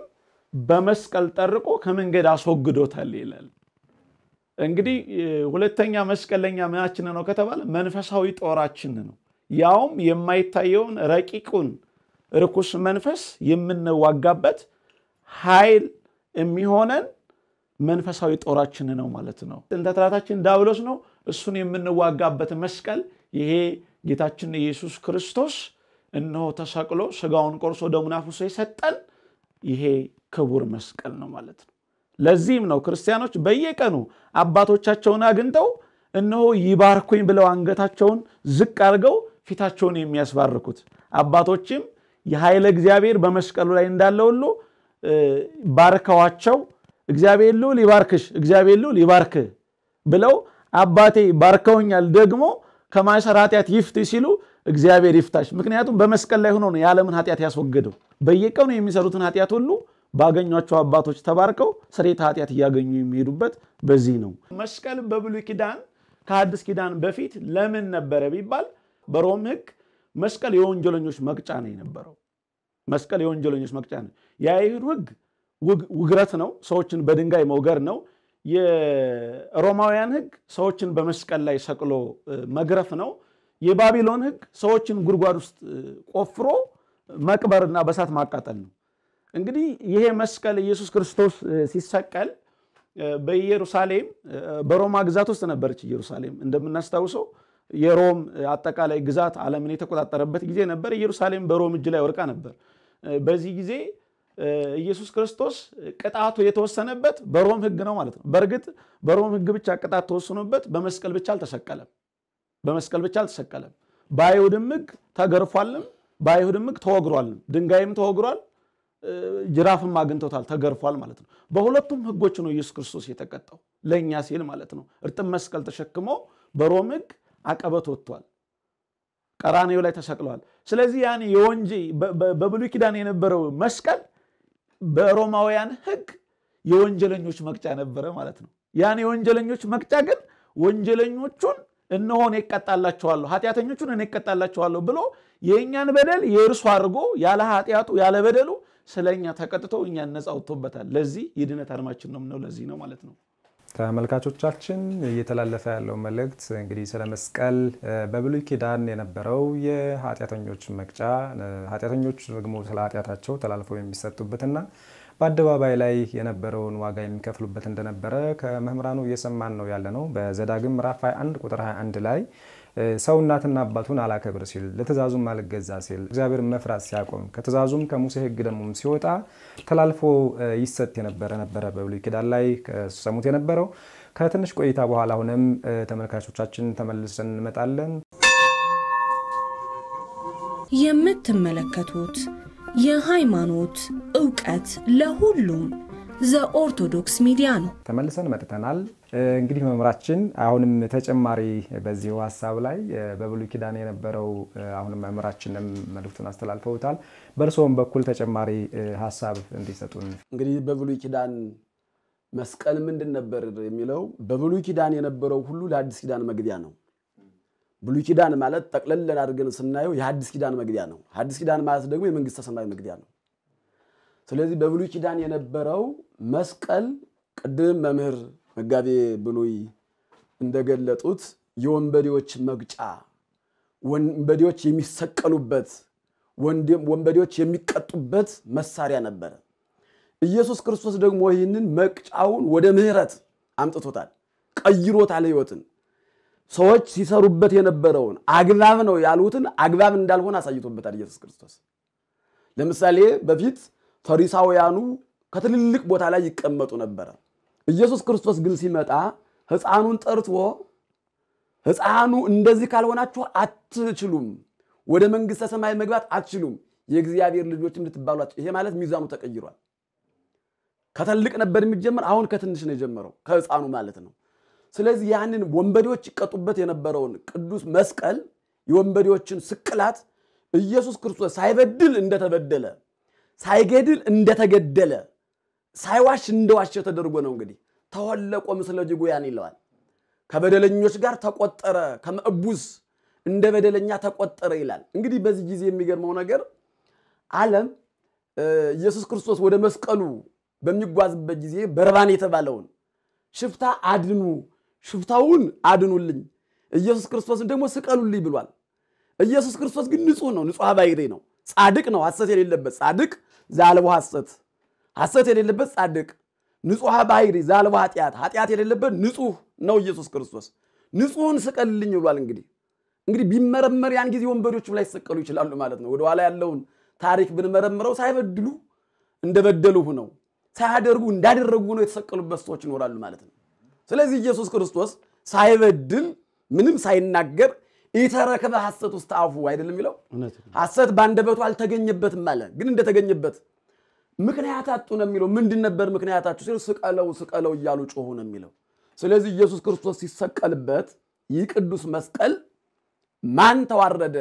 በመስቀል ጠርቆ ከመንገድ አስወግዶታል ይላል። እንግዲህ ሁለተኛ መስቀለኛ ምናችን ነው ከተባለ መንፈሳዊ ጦራችን ነው። ያውም የማይታየውን ረቂቁን ርኩስ መንፈስ የምንዋጋበት ኃይል የሚሆነን መንፈሳዊ ጦራችን ነው ማለት ነው። ጠላታችን ዲያብሎስ ነው። እሱን የምንዋጋበት መስቀል ይሄ ጌታችን ኢየሱስ ክርስቶስ እነሆ ተሰቅሎ ስጋውን ቆርሶ ደሙን አፍስሶ የሰጠን ይሄ ክቡር መስቀል ነው ማለት ነው። ለዚህም ነው ክርስቲያኖች በየቀኑ አባቶቻቸውን አግኝተው እነሆ ይባርኩኝ ብለው አንገታቸውን ዝቅ አድርገው ፊታቸውን የሚያስባርኩት አባቶችም የኃይለ እግዚአብሔር በመስቀሉ ላይ እንዳለ ሁሉ ባርከዋቸው እግዚአብሔር ልዑል ይባርክሽ፣ እግዚአብሔር ልዑል ይባርክህ ብለው አባቴ ባርከውኛል ደግሞ ከማሰር ኃጢአት ይፍት ሲሉ እግዚአብሔር ይፍታሽ። ምክንያቱም በመስቀል ላይ ሆኖ ነው የዓለምን ኃጢአት ያስወገደው። በየቀኑ የሚሰሩትን ኃጢአት ሁሉ ባገኟቸው አባቶች ተባርከው ስርየተ ኃጢአት እያገኙ የሚሄዱበት በዚህ ነው። መስቀል በብሉይ ኪዳን ከአዲስ ኪዳን በፊት ለምን ነበረ ቢባል በሮም ሕግ መስቀል የወንጀለኞች መቅጫ ነው የነበረው። መስቀል የወንጀለኞች መቅጫ ነው። የአይሁድ ውግ ውግረት ነው፣ ሰዎችን በድንጋይ መውገር ነው። የሮማውያን ህግ ሰዎችን በመስቀል ላይ ሰቅሎ መግረፍ ነው። የባቢሎን ህግ ሰዎችን ጉድጓድ ውስጥ ቆፍሮ መቅበርና በሳት ማቃጠል ነው። እንግዲህ ይሄ መስቀል ኢየሱስ ክርስቶስ ሲሰቀል በኢየሩሳሌም በሮማ ግዛት ውስጥ ነበረች። ኢየሩሳሌም እንደምናስታውሰው የሮም አጠቃላይ ግዛት ዓለምን የተቆጣጠረበት ጊዜ ነበር። ኢየሩሳሌም በሮም እጅ ላይ ወድቃ ነበር። በዚህ ጊዜ ኢየሱስ ክርስቶስ ቅጣቱ የተወሰነበት በሮም ሕግ ነው ማለት ነው። በእርግጥ በሮም ሕግ ብቻ ቅጣት ተወስኖበት በመስቀል ብቻ አልተሰቀለም። በመስቀል ብቻ አልተሰቀለም። በአይሁድም ሕግ ተገርፏልም፣ በአይሁድም ሕግ ተወግሯልም። ድንጋይም ተወግሯል፣ ጅራፍም አግኝቶታል፣ ተገርፏል ማለት ነው። በሁለቱም ሕጎች ነው ኢየሱስ ክርስቶስ የተቀጣው ለእኛ ሲል ማለት ነው። እርጥብ መስቀል ተሸክሞ በሮም ሕግ አቀበት ወጥቷል። ቀራኔው ላይ ተሰቅሏል። ስለዚህ ያን የወንጂ በብሉይ ኪዳን የነበረው መስቀል በሮማውያን ሕግ የወንጀለኞች መቅጫ ነበረ ማለት ነው። ያን የወንጀለኞች መቅጫ ግን ወንጀለኞቹን እነሆ እኔ እቀጣላችኋለሁ፣ ኃጢአተኞቹን እኔ እቀጣላችኋለሁ ብሎ የእኛን በደል የእርሱ አድርጎ ያለ ኃጢአቱ ያለ በደሉ ስለ እኛ ተቀጥቶ እኛን ነፃ አውጥቶበታል። ለዚህ የድነት አድማችን ነው ምነው ለዚህ ነው ማለት ነው። ተመልካቾቻችን እየተላለፈ ያለው መልእክት እንግዲህ ስለ መስቀል በብሉይ ኪዳን የነበረው የኃጢአተኞች መቅጫ፣ ኃጢአተኞች ደግሞ ስለ ኃጢአታቸው ተላልፈው የሚሰጡበትና በአደባባይ ላይ የነበረውን ዋጋ የሚከፍሉበት እንደነበረ ከመምህራኑ እየሰማን ነው ያለ ነው። በዘዳግም ምዕራፍ 21 ቁጥር 21 ላይ ሰው እናትና አባቱን አላከብር ሲል ለትእዛዙም አልገዛ ሲል እግዚአብሔር መፍራት ሲያቆም ከትእዛዙም ከሙሴ ሕግ ደግሞም ሲወጣ ተላልፎ ይሰጥ የነበረ ነበረ በብሉይ ኪዳን ላይ ሰሙት የነበረው። ከትንሽ ቆይታ በኋላ አሁንም ተመልካቾቻችን ተመልሰን እንመጣለን። የምትመለከቱት የሃይማኖት እውቀት ለሁሉም ዘኦርቶዶክስ ሚዲያ ነው። ተመልሰን መጥተናል። እንግዲህ መምራችን አሁንም ተጨማሪ በዚሁ ሀሳብ ላይ በብሉይ ኪዳን የነበረው አሁንም መምህራችንም መልእክቱን አስተላልፈውታል። በእርስዎም በኩል ተጨማሪ ሀሳብ እንዲሰጡን። እንግዲህ በብሉይ ኪዳን መስቀል ምንድን ነበር የሚለው በብሉይ ኪዳን የነበረው ሁሉ ለአዲስ ኪዳን መግቢያ ነው። ብሉይ ኪዳን ማለት ጠቅለል አድርገን ስናየው የሐዲስ ኪዳን መግቢያ ነው። ሐዲስ ኪዳን ማለት ደግሞ የመንግስተ ሰማይ መግቢያ ነው። ስለዚህ በብሉይ ኪዳን የነበረው መስቀል ቅድም መምህር መጋቤ ብሉይ እንደገለጡት የወንበዴዎች መግጫ፣ ወንበዴዎች የሚሰቀሉበት፣ ወንበዴዎች የሚቀጡበት መሳሪያ ነበረ። ኢየሱስ ክርስቶስ ደግሞ ይህንን መቅጫውን ወደ ምሕረት አምጥቶታል፣ ቀይሮታል ሕይወትን ሰዎች ሲሰሩበት የነበረውን አግባብ ነው ያሉትን አግባብ እንዳልሆነ አሳይቶበታል ኢየሱስ ክርስቶስ። ለምሳሌ በፊት ፈሪሳውያኑ ከትልልቅ ቦታ ላይ ይቀመጡ ነበረ። ኢየሱስ ክርስቶስ ግን ሲመጣ ሕፃኑን ጠርቶ ሕፃኑ እንደዚህ ካልሆናችሁ አትችሉም፣ ወደ መንግሥተ ሰማይ መግባት አትችሉም፣ የእግዚአብሔር ልጆች እንድትባሏቸው። ይሄ ማለት ሚዛኑ ተቀይሯል። ከትልቅ ነበር የሚጀምር፣ አሁን ከትንሽ ነው የጀመረው፣ ከሕፃኑ ማለት ነው። ስለዚህ ያንን ወንበዴዎች ይቀጡበት የነበረውን ቅዱስ መስቀል የወንበዴዎችን ስቅላት ኢየሱስ ክርስቶስ ሳይበድል እንደተበደለ ሳይገድል እንደተገደለ ሳይዋሽ እንደዋሸ ተደርጎ ነው እንግዲህ ተወለቆ ምስለ ጅጉያን ይለዋል። ከበደለኞች ጋር ተቆጠረ፣ ከመዕቡስ እንደ በደለኛ ተቆጠረ ይላል። እንግዲህ በዚህ ጊዜ የሚገርመው ነገር ዓለም ኢየሱስ ክርስቶስ ወደ መስቀሉ በሚጓዝበት ጊዜ በርባን የተባለውን ሽፍታ አድኑ፣ ሽፍታውን አድኑልኝ፣ ኢየሱስ ክርስቶስን ደግሞ ስቀሉልኝ ብሏል። ኢየሱስ ክርስቶስ ግን ንጹሕ ነው፣ ንጹሐ ባሕርይ ነው፣ ጻድቅ ነው፣ ሐሰት የሌለበት ጻድቅ ዛልቦ ሐሰት፣ ሐሰት የሌለበት ጻድቅ፣ ንጹሐ ባህሪ ዛልቦ ኃጢአት፣ ኃጢአት የሌለበት ንጹህ ነው ኢየሱስ ክርስቶስ። ንጹህን ስቀልልኝ ብሏል። እንግዲህ እንግዲህ ቢመረመር ያን ጊዜ ወንበዴዎቹ ላይ ይሰቀሉ ይችላሉ ማለት ነው። ወደኋላ ያለውን ታሪክ ብንመረምረው ሳይበድሉ እንደበደሉ ሆነው ሳያደርጉ እንዳደረጉ ሆነው የተሰቀሉበት ሰዎች ይኖራሉ ማለት ነው። ስለዚህ ኢየሱስ ክርስቶስ ሳይበድል ምንም ሳይናገር ኢተረከበ ሐሰት ውስጥ አፉ አይደለም የሚለው ሐሰት በአንደበቱ አልተገኘበትም አለ። ግን እንደተገኘበት ምክንያት አጡ ነው የሚለው። ምንድን ነበር ምክንያታቸው ሲል ስቀለው ስቀለው እያሉ ጮሁ ነው የሚለው። ስለዚህ ኢየሱስ ክርስቶስ ሲሰቀልበት ይህ ቅዱስ መስቀል ማን ተዋረደ፣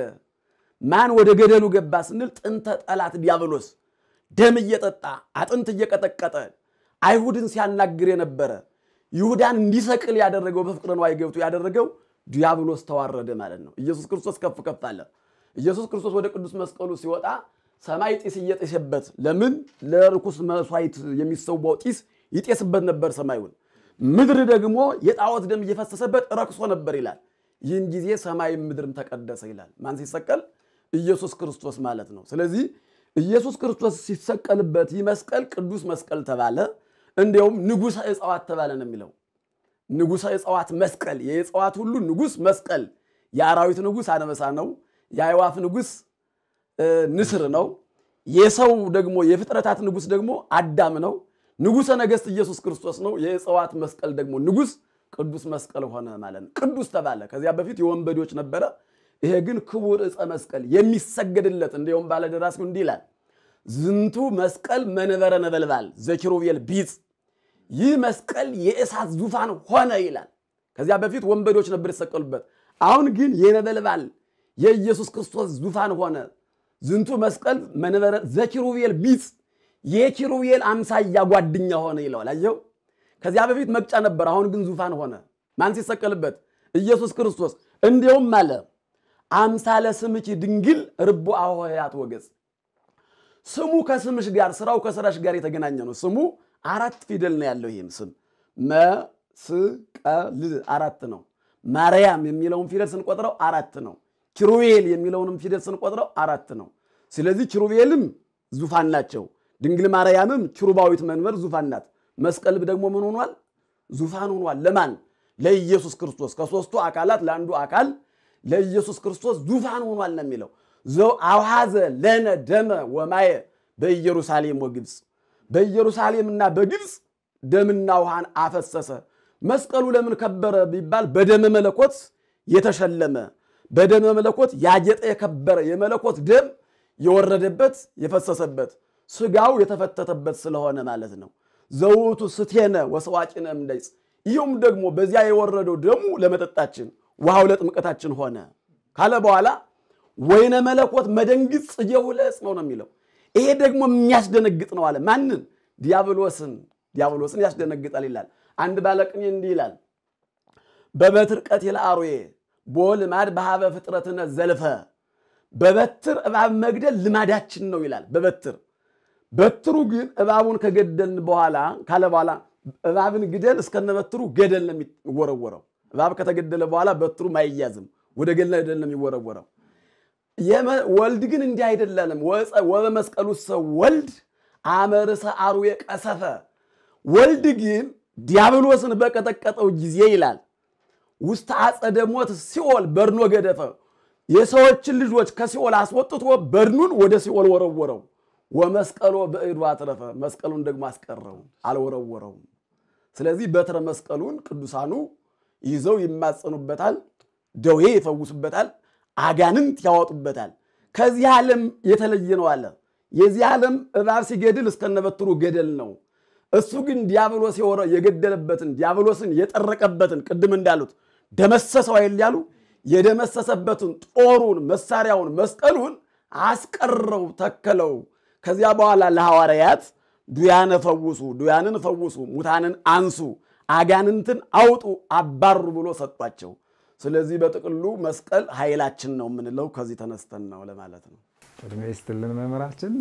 ማን ወደ ገደሉ ገባ ስንል ጥንተ ጠላት ዲያብሎስ ደም እየጠጣ አጥንት እየቀጠቀጠ አይሁድን ሲያናግር የነበረ ይሁዳን እንዲሰቅል ያደረገው በፍቅረ ንዋይ ገብቶ ያደረገው ዲያብሎስ ተዋረደ ማለት ነው። ኢየሱስ ክርስቶስ ከፍ ከፍ አለ። ኢየሱስ ክርስቶስ ወደ ቅዱስ መስቀሉ ሲወጣ ሰማይ ጢስ እየጤሰበት ለምን? ለርኩስ መስዋዕት የሚሰዋው ጢስ ይጤስበት ነበር ሰማዩን። ምድር ደግሞ የጣዖት ደም እየፈሰሰበት ረክሶ ነበር ይላል። ይህን ጊዜ ሰማይም ምድርም ተቀደሰ ይላል። ማን ሲሰቀል? ኢየሱስ ክርስቶስ ማለት ነው። ስለዚህ ኢየሱስ ክርስቶስ ሲሰቀልበት ይህ መስቀል ቅዱስ መስቀል ተባለ። እንዲያውም ንጉሠ እጽዋት ተባለ ነው የሚለው ንጉሠ የጸዋት መስቀል፣ የእጽዋት ሁሉ ንጉሥ መስቀል፣ የአራዊት ንጉሥ አነበሳ ነው። የአዕዋፍ ንጉሥ ንስር ነው። የሰው ደግሞ የፍጥረታት ንጉሥ ደግሞ አዳም ነው። ንጉሠ ነገሥት ኢየሱስ ክርስቶስ ነው። የእጽዋት መስቀል ደግሞ ንጉሥ ቅዱስ መስቀል ሆነ ማለት ነው። ቅዱስ ተባለ። ከዚያ በፊት የወንበዴዎች ነበረ። ይሄ ግን ክቡር ዕፀ መስቀል የሚሰገድለት። እንዲሁም ባለደራሲው እንዲህ ይላል፣ ዝንቱ መስቀል መንበረ ነበልባል ዘኪሩቤል ቢጽ ይህ መስቀል የእሳት ዙፋን ሆነ ይላል። ከዚያ በፊት ወንበዶች ነበር የተሰቀሉበት። አሁን ግን የነበልባል የኢየሱስ ክርስቶስ ዙፋን ሆነ። ዝንቱ መስቀል መንበረ ዘኪሩቤል ቢጽ የኪሩቤል አምሳያ ጓደኛ ሆነ ይለዋል። አየው፣ ከዚያ በፊት መቅጫ ነበር፣ አሁን ግን ዙፋን ሆነ። ማን ሲሰቀልበት? ኢየሱስ ክርስቶስ። እንዲሁም አለ አምሳለ ስምኪ ድንግል ርቦ አሆያት ወገጽ ስሙ ከስምሽ ጋር ስራው ከስራሽ ጋር የተገናኘ ነው። ስሙ አራት ፊደል ነው ያለው ይህም ስም መስቀል አራት ነው። ማርያም የሚለውን ፊደል ስንቆጥረው አራት ነው። ኪሩቤል የሚለውንም ፊደል ስንቆጥረው አራት ነው። ስለዚህ ኪሩቤልም ዙፋን ናቸው። ድንግል ማርያምም ኪሩባዊት መንበር ዙፋን ናት። መስቀል ደግሞ ምን ሆኗል? ዙፋን ሆኗል። ለማን? ለኢየሱስ ክርስቶስ። ከሶስቱ አካላት ለአንዱ አካል ለኢየሱስ ክርስቶስ ዙፋን ሆኗል ነው የሚለው ዘው አውሃዘ ለነ ደመ ወማየ በኢየሩሳሌም ወግብፅ በኢየሩሳሌምና በግብፅ ደምና ውሃን አፈሰሰ። መስቀሉ ለምን ከበረ ቢባል በደመ መለኮት የተሸለመ በደመ መለኮት ያጌጠ የከበረ የመለኮት ደም የወረደበት የፈሰሰበት ስጋው የተፈተተበት ስለሆነ ማለት ነው። ዘውቱ ስቴነ ወሰዋጭነ እምለይጽ ይህም ደግሞ በዚያ የወረደው ደሙ ለመጠጣችን ውሃው ለጥምቀታችን ሆነ ካለ በኋላ ወይነ መለኮት መደንግጽ ጽጌሁ ነው ነው የሚለው ይሄ ደግሞ የሚያስደነግጥ ነው አለ። ማንን? ዲያብሎስን። ዲያብሎስን ያስደነግጣል ይላል። አንድ ባለቅኔ እንዲህ ይላል፣ በበትር ቀቲለ አሩዬ ቦ በሀበ ፍጥረትነ ዘልፈ። በበትር እባብ መግደል ልማዳችን ነው ይላል። በበትር በትሩ ግን እባቡን ከገደልን በኋላ ካለ በኋላ እባብን ግደል እስከነበትሩ ገደል ነው የሚወረወረው። እባብ ከተገደለ በኋላ በትሩም አይያዝም፣ ወደ ገደል ነው የሚወረወረው። ወልድ ግን እንዲህ አይደለንም። ወበመስቀሉ ሰው ወልድ አመርሰ አርዌ ቀሰፈ። ወልድ ግን ዲያብሎስን በቀጠቀጠው ጊዜ ይላል ውስተ አጸደ ሞት ሲኦል በድኖ ገደፈ። የሰዎችን ልጆች ከሲኦል አስወጥቶ በድኑን ወደ ሲኦል ወረወረው። ወመስቀሎ በእዱ አትረፈ፣ መስቀሉን ደግሞ አስቀረው፣ አልወረወረውም። ስለዚህ በትረ መስቀሉን ቅዱሳኑ ይዘው ይማጸኑበታል፣ ደዌ ይፈውሱበታል። አጋንንት ያወጡበታል። ከዚህ ዓለም የተለየ ነው አለ። የዚህ ዓለም እባብ ሲገድል እስከነበትሩ ገደል ነው። እሱ ግን ዲያብሎስ የገደለበትን ዲያብሎስን የጠረቀበትን ቅድም እንዳሉት ደመሰሰው አይል ያሉ የደመሰሰበትን ጦሩን፣ መሳሪያውን፣ መስቀሉን አስቀረው፣ ተከለው። ከዚያ በኋላ ለሐዋርያት ዱያነ ፈውሱ፣ ዱያንን ፈውሱ፣ ሙታንን አንሱ፣ አጋንንትን አውጡ፣ አባሩ ብሎ ሰጧቸው። ስለዚህ በጥቅሉ መስቀል ኃይላችን ነው የምንለው ከዚህ ተነስተን ነው ለማለት ነው። እድሜ ይስጥልን መምህራችን።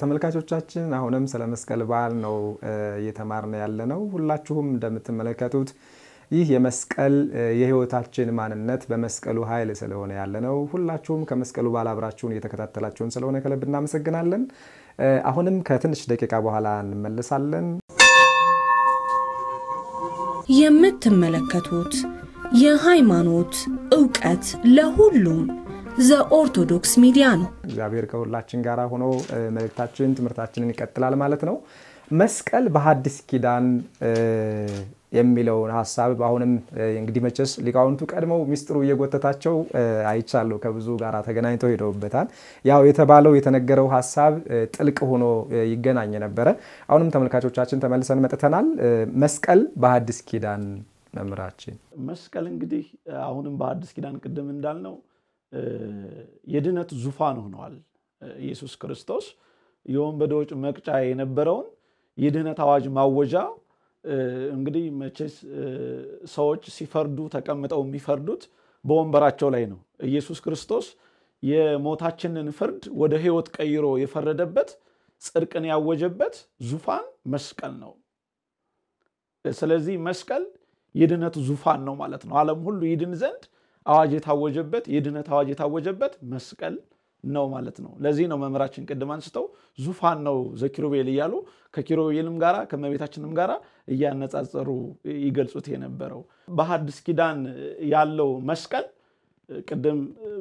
ተመልካቾቻችን አሁንም ስለ መስቀል በዓል ነው እየተማርን ያለ ነው። ሁላችሁም እንደምትመለከቱት ይህ የመስቀል የህይወታችን ማንነት በመስቀሉ ኃይል ስለሆነ ያለ ነው። ሁላችሁም ከመስቀሉ በዓል አብራችሁን እየተከታተላችሁን ስለሆነ ከልብ እናመሰግናለን። አሁንም ከትንሽ ደቂቃ በኋላ እንመልሳለን። የምትመለከቱት የሃይማኖት እውቀት ለሁሉም ዘኦርቶዶክስ ሚዲያ ነው። እግዚአብሔር ከሁላችን ጋር ሆኖ መልእክታችን ትምህርታችንን ይቀጥላል ማለት ነው። መስቀል በሀዲስ ኪዳን የሚለውን ሀሳብ አሁንም እንግዲህ መቼስ ሊቃውንቱ ቀድመው ሚስጥሩ እየጎተታቸው አይቻለሁ። ከብዙ ጋር ተገናኝተው ሄደውበታል። ያው የተባለው የተነገረው ሀሳብ ጥልቅ ሆኖ ይገናኝ ነበረ። አሁንም ተመልካቾቻችን ተመልሰን መጥተናል። መስቀል በሀዲስ ኪዳን መምህራችን መስቀል እንግዲህ አሁንም በአዲስ ኪዳን ቅድም እንዳልነው የድነት ዙፋን ሆነዋል። ኢየሱስ ክርስቶስ የወንበዴዎች መቅጫ የነበረውን የድህነት አዋጅ ማወጃ እንግዲህ መቼስ ሰዎች ሲፈርዱ ተቀምጠው የሚፈርዱት በወንበራቸው ላይ ነው። ኢየሱስ ክርስቶስ የሞታችንን ፍርድ ወደ ህይወት ቀይሮ የፈረደበት ጽድቅን ያወጀበት ዙፋን መስቀል ነው። ስለዚህ መስቀል የድነቱ ዙፋን ነው ማለት ነው። ዓለም ሁሉ ይድን ዘንድ አዋጅ የታወጀበት የድነት አዋጅ የታወጀበት መስቀል ነው ማለት ነው። ለዚህ ነው መምህራችን ቅድም አንስተው ዙፋን ነው ዘኪሩቤል እያሉ ከኪሩቤልም ጋራ ከመቤታችንም ጋራ እያነጻጸሩ ይገልጹት የነበረው። በሐዲስ ኪዳን ያለው መስቀል ቅድም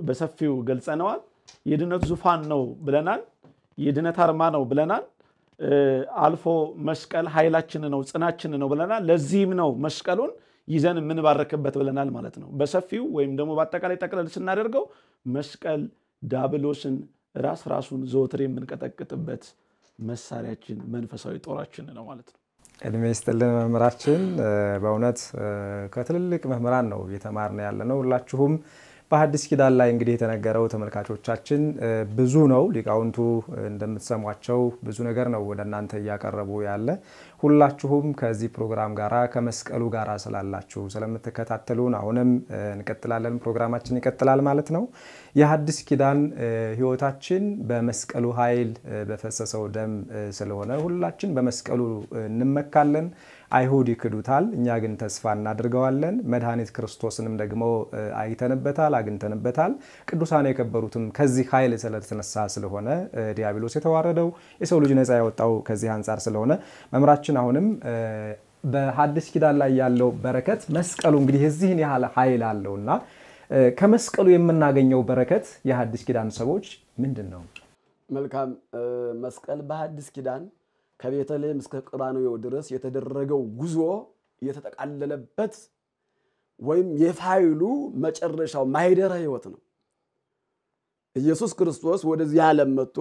በሰፊው ገልጸነዋል። የድነት ዙፋን ነው ብለናል። የድነት አርማ ነው ብለናል። አልፎ መስቀል ኃይላችን ነው፣ ጽናችን ነው ብለናል። ለዚህም ነው መስቀሉን ይዘን የምንባረክበት ብለናል ማለት ነው በሰፊው ወይም ደግሞ በአጠቃላይ ጠቅለል ስናደርገው መስቀል ዳብሎስን ራስ ራሱን ዘወትር የምንቀጠቅጥበት መሳሪያችን መንፈሳዊ ጦራችን ነው ማለት ነው። እድሜ ይስጥልን መምህራችን። በእውነት ከትልልቅ መምህራን ነው እየተማርን ያለ ነው ሁላችሁም በሐዲስ ኪዳን ላይ እንግዲህ የተነገረው ተመልካቾቻችን ብዙ ነው። ሊቃውንቱ እንደምትሰሟቸው ብዙ ነገር ነው ወደ እናንተ እያቀረቡ ያለ። ሁላችሁም ከዚህ ፕሮግራም ጋራ ከመስቀሉ ጋራ ስላላችሁ ስለምትከታተሉን አሁንም እንቀጥላለን፣ ፕሮግራማችን ይቀጥላል ማለት ነው። የሐዲስ ኪዳን ህይወታችን በመስቀሉ ኃይል በፈሰሰው ደም ስለሆነ ሁላችን በመስቀሉ እንመካለን። አይሁድ ይክዱታል፣ እኛ ግን ተስፋ እናድርገዋለን። መድኃኒት ክርስቶስንም ደግሞ አይተንበታል፣ አግኝተንበታል። ቅዱሳን የከበሩትም ከዚህ ኃይል ስለተነሳ ስለሆነ ዲያብሎስ የተዋረደው የሰው ልጅ ነፃ ያወጣው ከዚህ አንጻር ስለሆነ መምራችን አሁንም በሐዲስ ኪዳን ላይ ያለው በረከት መስቀሉ እንግዲህ የዚህን ያህል ኃይል አለውና ከመስቀሉ የምናገኘው በረከት የሐዲስ ኪዳን ሰዎች ምንድን ነው? መልካም መስቀል በሐዲስ ኪዳን ከቤተልሔም እስከ ቀራንዮ ድረስ የተደረገው ጉዞ የተጠቃለለበት ወይም የፋይሉ መጨረሻው ማይደረ ህይወት ነው። ኢየሱስ ክርስቶስ ወደዚህ ዓለም መጥቶ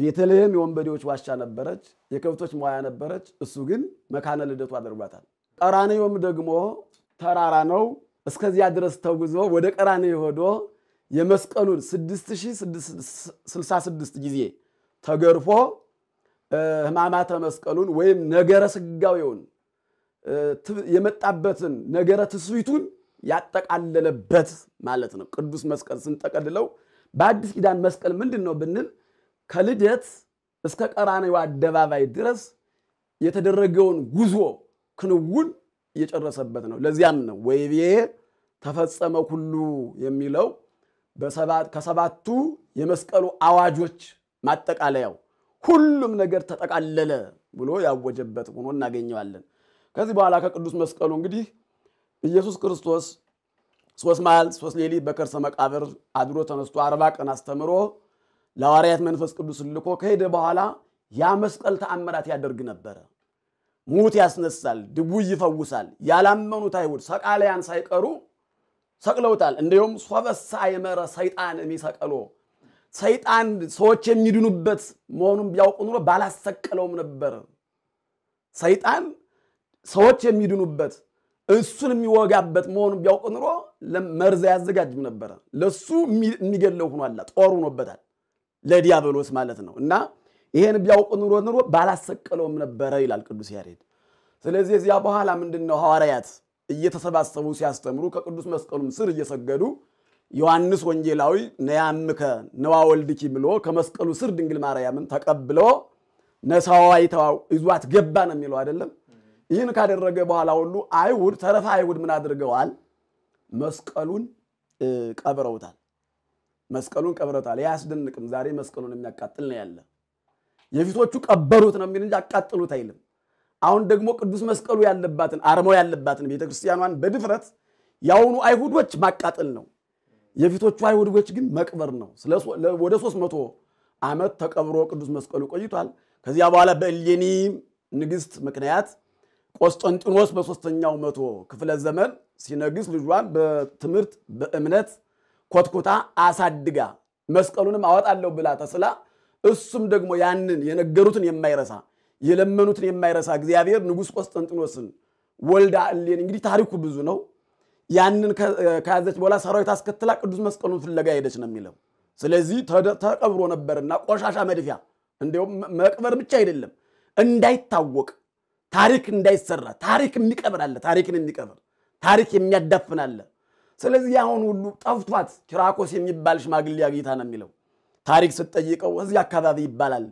ቤተልሔም የወንበዴዎች ዋሻ ነበረች፣ የከብቶች መዋያ ነበረች። እሱ ግን መካነ ልደቱ አድርጓታል። ቀራንዮም ደግሞ ተራራ ነው። እስከዚያ ድረስ ተጉዞ ወደ ቀራንዮ ሄዶ የመስቀሉን 6066 ጊዜ ተገርፎ ሕማማተ መስቀሉን ወይም ነገረ ስጋዊውን የመጣበትን ነገረ ትስቢቱን ያጠቃለለበት ማለት ነው። ቅዱስ መስቀል ስንጠቀልለው በአዲስ ኪዳን መስቀል ምንድን ነው ብንል ከልደት እስከ ቀራኔው አደባባይ ድረስ የተደረገውን ጉዞ ክንውን እየጨረሰበት ነው። ለዚያም ነው ወይቤ ተፈጸመ ሁሉ የሚለው ከሰባቱ የመስቀሉ አዋጆች ማጠቃለያው ሁሉም ነገር ተጠቃለለ ብሎ ያወጀበት ሆኖ እናገኘዋለን። ከዚህ በኋላ ከቅዱስ መስቀሉ እንግዲህ ኢየሱስ ክርስቶስ ሶስት መዓልት ሶስት ሌሊት በከርሰ መቃብር አድሮ ተነስቶ አርባ ቀን አስተምሮ ለሐዋርያት መንፈስ ቅዱስ ልኮ ከሄደ በኋላ ያ መስቀል ተአምራት ያደርግ ነበረ። ሙት ያስነሳል፣ ድውይ ይፈውሳል። ያላመኑት አይሁድ ሰቃለያን ሳይቀሩ ሰቅለውታል። እንዲሁም ሶበሳ የመረ ሰይጣን የሚሰቀሎ ሰይጣን ሰዎች የሚድኑበት መሆኑን ቢያውቁ ኑሮ ባላሰቀለውም ነበር። ሰይጣን ሰዎች የሚድኑበት እሱን የሚወጋበት መሆኑን ቢያውቅ ኑሮ መርዝ አያዘጋጅም ነበረ። ለሱ የሚገለው ሆኗላ፣ ጦር ሆኖበታል፣ ለዲያብሎስ ማለት ነው። እና ይሄን ቢያውቅ ኑሮ ኑሮ ባላሰቀለውም ነበረ ይላል ቅዱስ ያሬድ። ስለዚህ እዚያ በኋላ ምንድን ነው ሐዋርያት እየተሰባሰቡ ሲያስተምሩ ከቅዱስ መስቀሉም ስር እየሰገዱ ዮሐንስ ወንጌላዊ ነያምከ ነዋ ወልድኪ ብሎ ከመስቀሉ ስር ድንግል ማርያምን ተቀብሎ ነሳዋ ነሳዋይታ ይዟት ገባ ነው የሚለው አይደለም። ይህን ካደረገ በኋላ ሁሉ አይሁድ ተረፈ አይሁድ ምን አድርገዋል? መስቀሉን ቀብረውታል። መስቀሉን ቀብረውታል። አያስደንቅም። ዛሬ መስቀሉን የሚያቃጥል ነው ያለ። የፊቶቹ ቀበሩት ነው የሚል እንጂ አቃጥሉት አይልም። አሁን ደግሞ ቅዱስ መስቀሉ ያለባትን አርማው ያለባትን ቤተክርስቲያኗን በድፍረት የአሁኑ አይሁዶች ማቃጠል ነው። የፊቶቹ አይሁዶች ግን መቅበር ነው። ወደ ሶስት መቶ ዓመት ተቀብሮ ቅዱስ መስቀሉ ቆይቷል። ከዚያ በኋላ በእሌኒ ንግስት ምክንያት ቆስጠንጢኖስ በሶስተኛው መቶ ክፍለ ዘመን ሲነግስ ልጇን በትምህርት በእምነት ኮትኩታ አሳድጋ መስቀሉንም አወጣለሁ ብላ ተስላ እሱም ደግሞ ያንን የነገሩትን የማይረሳ የለመኑትን የማይረሳ እግዚአብሔር ንጉሥ ቆስጠንጢኖስን ወልዳ እሌኒ እንግዲህ ታሪኩ ብዙ ነው። ያንን ከያዘች በኋላ ሰራዊት አስከትላ ቅዱስ መስቀሉን ፍለጋ ሄደች ነው የሚለው። ስለዚህ ተቀብሮ ነበርና ቆሻሻ መድፊያ፣ እንዲሁም መቅበር ብቻ አይደለም እንዳይታወቅ ታሪክ እንዳይሰራ ታሪክ የሚቀብራለ ታሪክን የሚቀብር ታሪክ የሚያዳፍናለ። ስለዚህ አሁን ሁሉ ጠፍቷት ኪራኮስ የሚባል ሽማግሌ አግኝታ ነው የሚለው። ታሪክ ስትጠይቀው እዚህ አካባቢ ይባላል።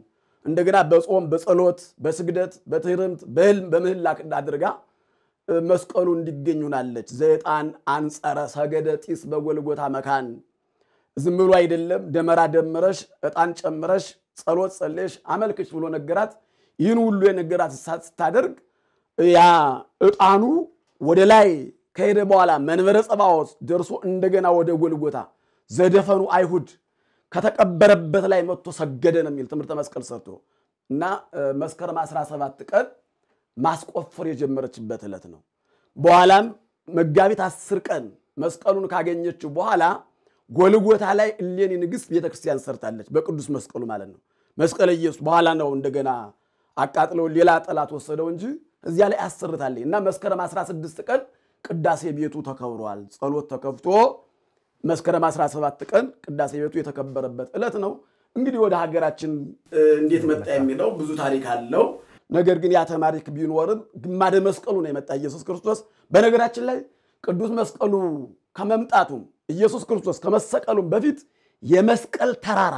እንደገና በጾም በጸሎት በስግደት በትህርምት በህልም በምህላ አድርጋ መስቀሉ እንዲገኝ ሆናለች። ዘይጣን አንጸረ ሰገደ ጢስ በጎልጎታ መካን ዝም ብሎ አይደለም ደመራ ደምረሽ ዕጣን ጨምረሽ ጸሎት ጸለሽ አመልክች ብሎ ነገራት። ይህን ሁሉ የነገራት ስታደርግ ያ ዕጣኑ ወደ ላይ ከሄደ በኋላ መንበረ ጸባዖት ደርሶ እንደገና ወደ ጎልጎታ ዘደፈኑ አይሁድ ከተቀበረበት ላይ መጥቶ ሰገደ ነው የሚል ትምህርተ መስቀል ሰርቶ እና መስከረም 17 ቀን ማስቆፈር የጀመረችበት ዕለት ነው። በኋላም መጋቢት አስር ቀን መስቀሉን ካገኘችው በኋላ ጎልጎታ ላይ እሌኒ ንግሥት ቤተክርስቲያን ሰርታለች። በቅዱስ መስቀሉ ማለት ነው። መስቀለ ኢየሱስ በኋላ ነው እንደገና አቃጥለው ሌላ ጠላት ወሰደው እንጂ እዚያ ላይ አሰርታለች እና መስከረም 16 ቀን ቅዳሴ ቤቱ ተከብሯል። ጸሎት ተከፍቶ መስከረም 17 ቀን ቅዳሴ ቤቱ የተከበረበት ዕለት ነው። እንግዲህ ወደ ሀገራችን እንዴት መጣ የሚለው ብዙ ታሪክ አለው። ነገር ግን ያ ተማሪክ ቢኖርም ግማደ መስቀሉ ነው የመጣ ኢየሱስ ክርስቶስ። በነገራችን ላይ ቅዱስ መስቀሉ ከመምጣቱም ኢየሱስ ክርስቶስ ከመሰቀሉም በፊት የመስቀል ተራራ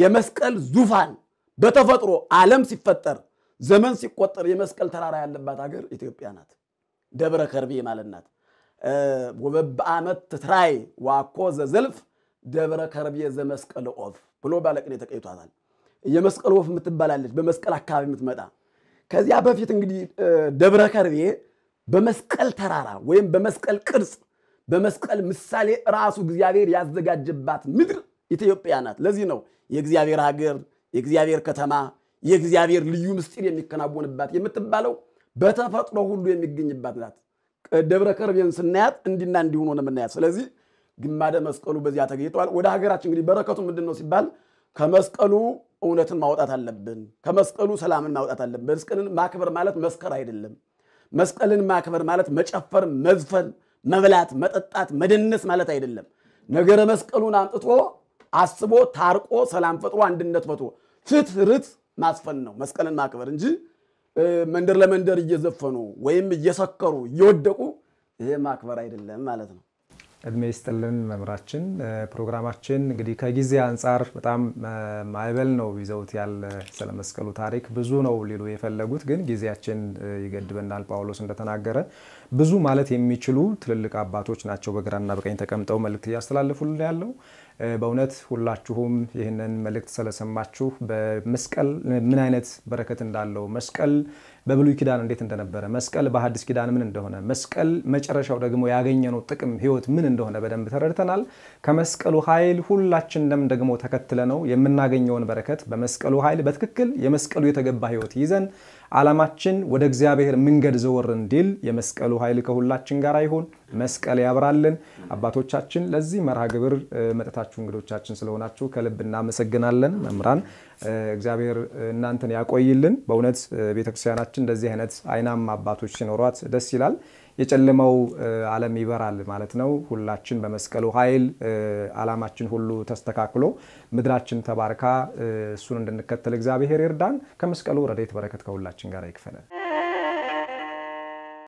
የመስቀል ዙፋን በተፈጥሮ ዓለም ሲፈጠር ዘመን ሲቆጠር የመስቀል ተራራ ያለባት ሀገር ኢትዮጵያ ናት። ደብረ ከርቤ ማለት ናት። ወበበአመት ትትራይ ዋኮ ዘዘልፍ ደብረ ከርቤ ዘመስቀል ኦፍ ብሎ ባለቅኔ ተቀይቷታል። የመስቀል ወፍ የምትባላለች በመስቀል አካባቢ የምትመጣ ከዚያ በፊት እንግዲህ ደብረ ከርቤ በመስቀል ተራራ ወይም በመስቀል ቅርጽ በመስቀል ምሳሌ ራሱ እግዚአብሔር ያዘጋጀባት ምድር ኢትዮጵያ ናት። ለዚህ ነው የእግዚአብሔር ሀገር፣ የእግዚአብሔር ከተማ፣ የእግዚአብሔር ልዩ ምስጢር የሚከናወንባት የምትባለው በተፈጥሮ ሁሉ የሚገኝባት ናት። ደብረ ከርቤን ስናያት እንዲና እንዲሆኖ ነው የምናያት። ስለዚህ ግማደ መስቀሉ በዚያ ተገኝተዋል። ወደ ሀገራችን እንግዲህ በረከቱ ምንድን ነው ሲባል ከመስቀሉ እውነትን ማውጣት አለብን። ከመስቀሉ ሰላምን ማውጣት አለብን። መስቀልን ማክበር ማለት መስከር አይደለም። መስቀልን ማክበር ማለት መጨፈር፣ መዝፈን፣ መብላት፣ መጠጣት፣ መደነስ ማለት አይደለም። ነገረ መስቀሉን አምጥቶ አስቦ ታርቆ ሰላም ፈጥሮ አንድነት ፈጥሮ ፍትህ ርት ማስፈን ነው መስቀልን ማክበር እንጂ መንደር ለመንደር እየዘፈኑ ወይም እየሰከሩ እየወደቁ ይሄ ማክበር አይደለም ማለት ነው። እድሜ ይስጥልን መምራችን። ፕሮግራማችን እንግዲህ ከጊዜ አንጻር በጣም ማይበል ነው ይዘውት ያለ ስለ መስቀሉ ታሪክ ብዙ ነው ሊሉ የፈለጉት ግን ጊዜያችን ይገድበናል። ጳውሎስ እንደተናገረ ብዙ ማለት የሚችሉ ትልልቅ አባቶች ናቸው በግራና በቀኝ ተቀምጠው መልእክት እያስተላለፉልን ያለው። በእውነት ሁላችሁም ይህንን መልእክት ስለሰማችሁ በመስቀል ምን አይነት በረከት እንዳለው መስቀል በብሉይ ኪዳን እንዴት እንደነበረ መስቀል በሐዲስ ኪዳን ምን እንደሆነ መስቀል መጨረሻው ደግሞ ያገኘነው ጥቅም ህይወት ምን እንደሆነ በደንብ ተረድተናል። ከመስቀሉ ኃይል ሁላችንም ደግሞ ተከትለ ነው የምናገኘውን በረከት በመስቀሉ ኃይል በትክክል የመስቀሉ የተገባ ህይወት ይዘን ዓላማችን ወደ እግዚአብሔር መንገድ ዘወር እንዲል የመስቀሉ ኃይል ከሁላችን ጋር ይሁን። መስቀል ያብራልን። አባቶቻችን ለዚህ መርሃ ግብር መጥታችሁ እንግዶቻችን ስለሆናችሁ ከልብ እናመሰግናለን። መምህራን እግዚአብሔር እናንተን ያቆይልን። በእውነት ቤተክርስቲያናችን እንደዚህ አይነት አይናማ አባቶች ሲኖሯት ደስ ይላል። የጨለመው ዓለም ይበራል ማለት ነው። ሁላችን በመስቀሉ ኃይል ዓላማችን ሁሉ ተስተካክሎ ምድራችን ተባርካ እሱን እንድንከተል እግዚአብሔር ይርዳን። ከመስቀሉ ረድኤት በረከት ከሁላችን ጋር ይክፈለን።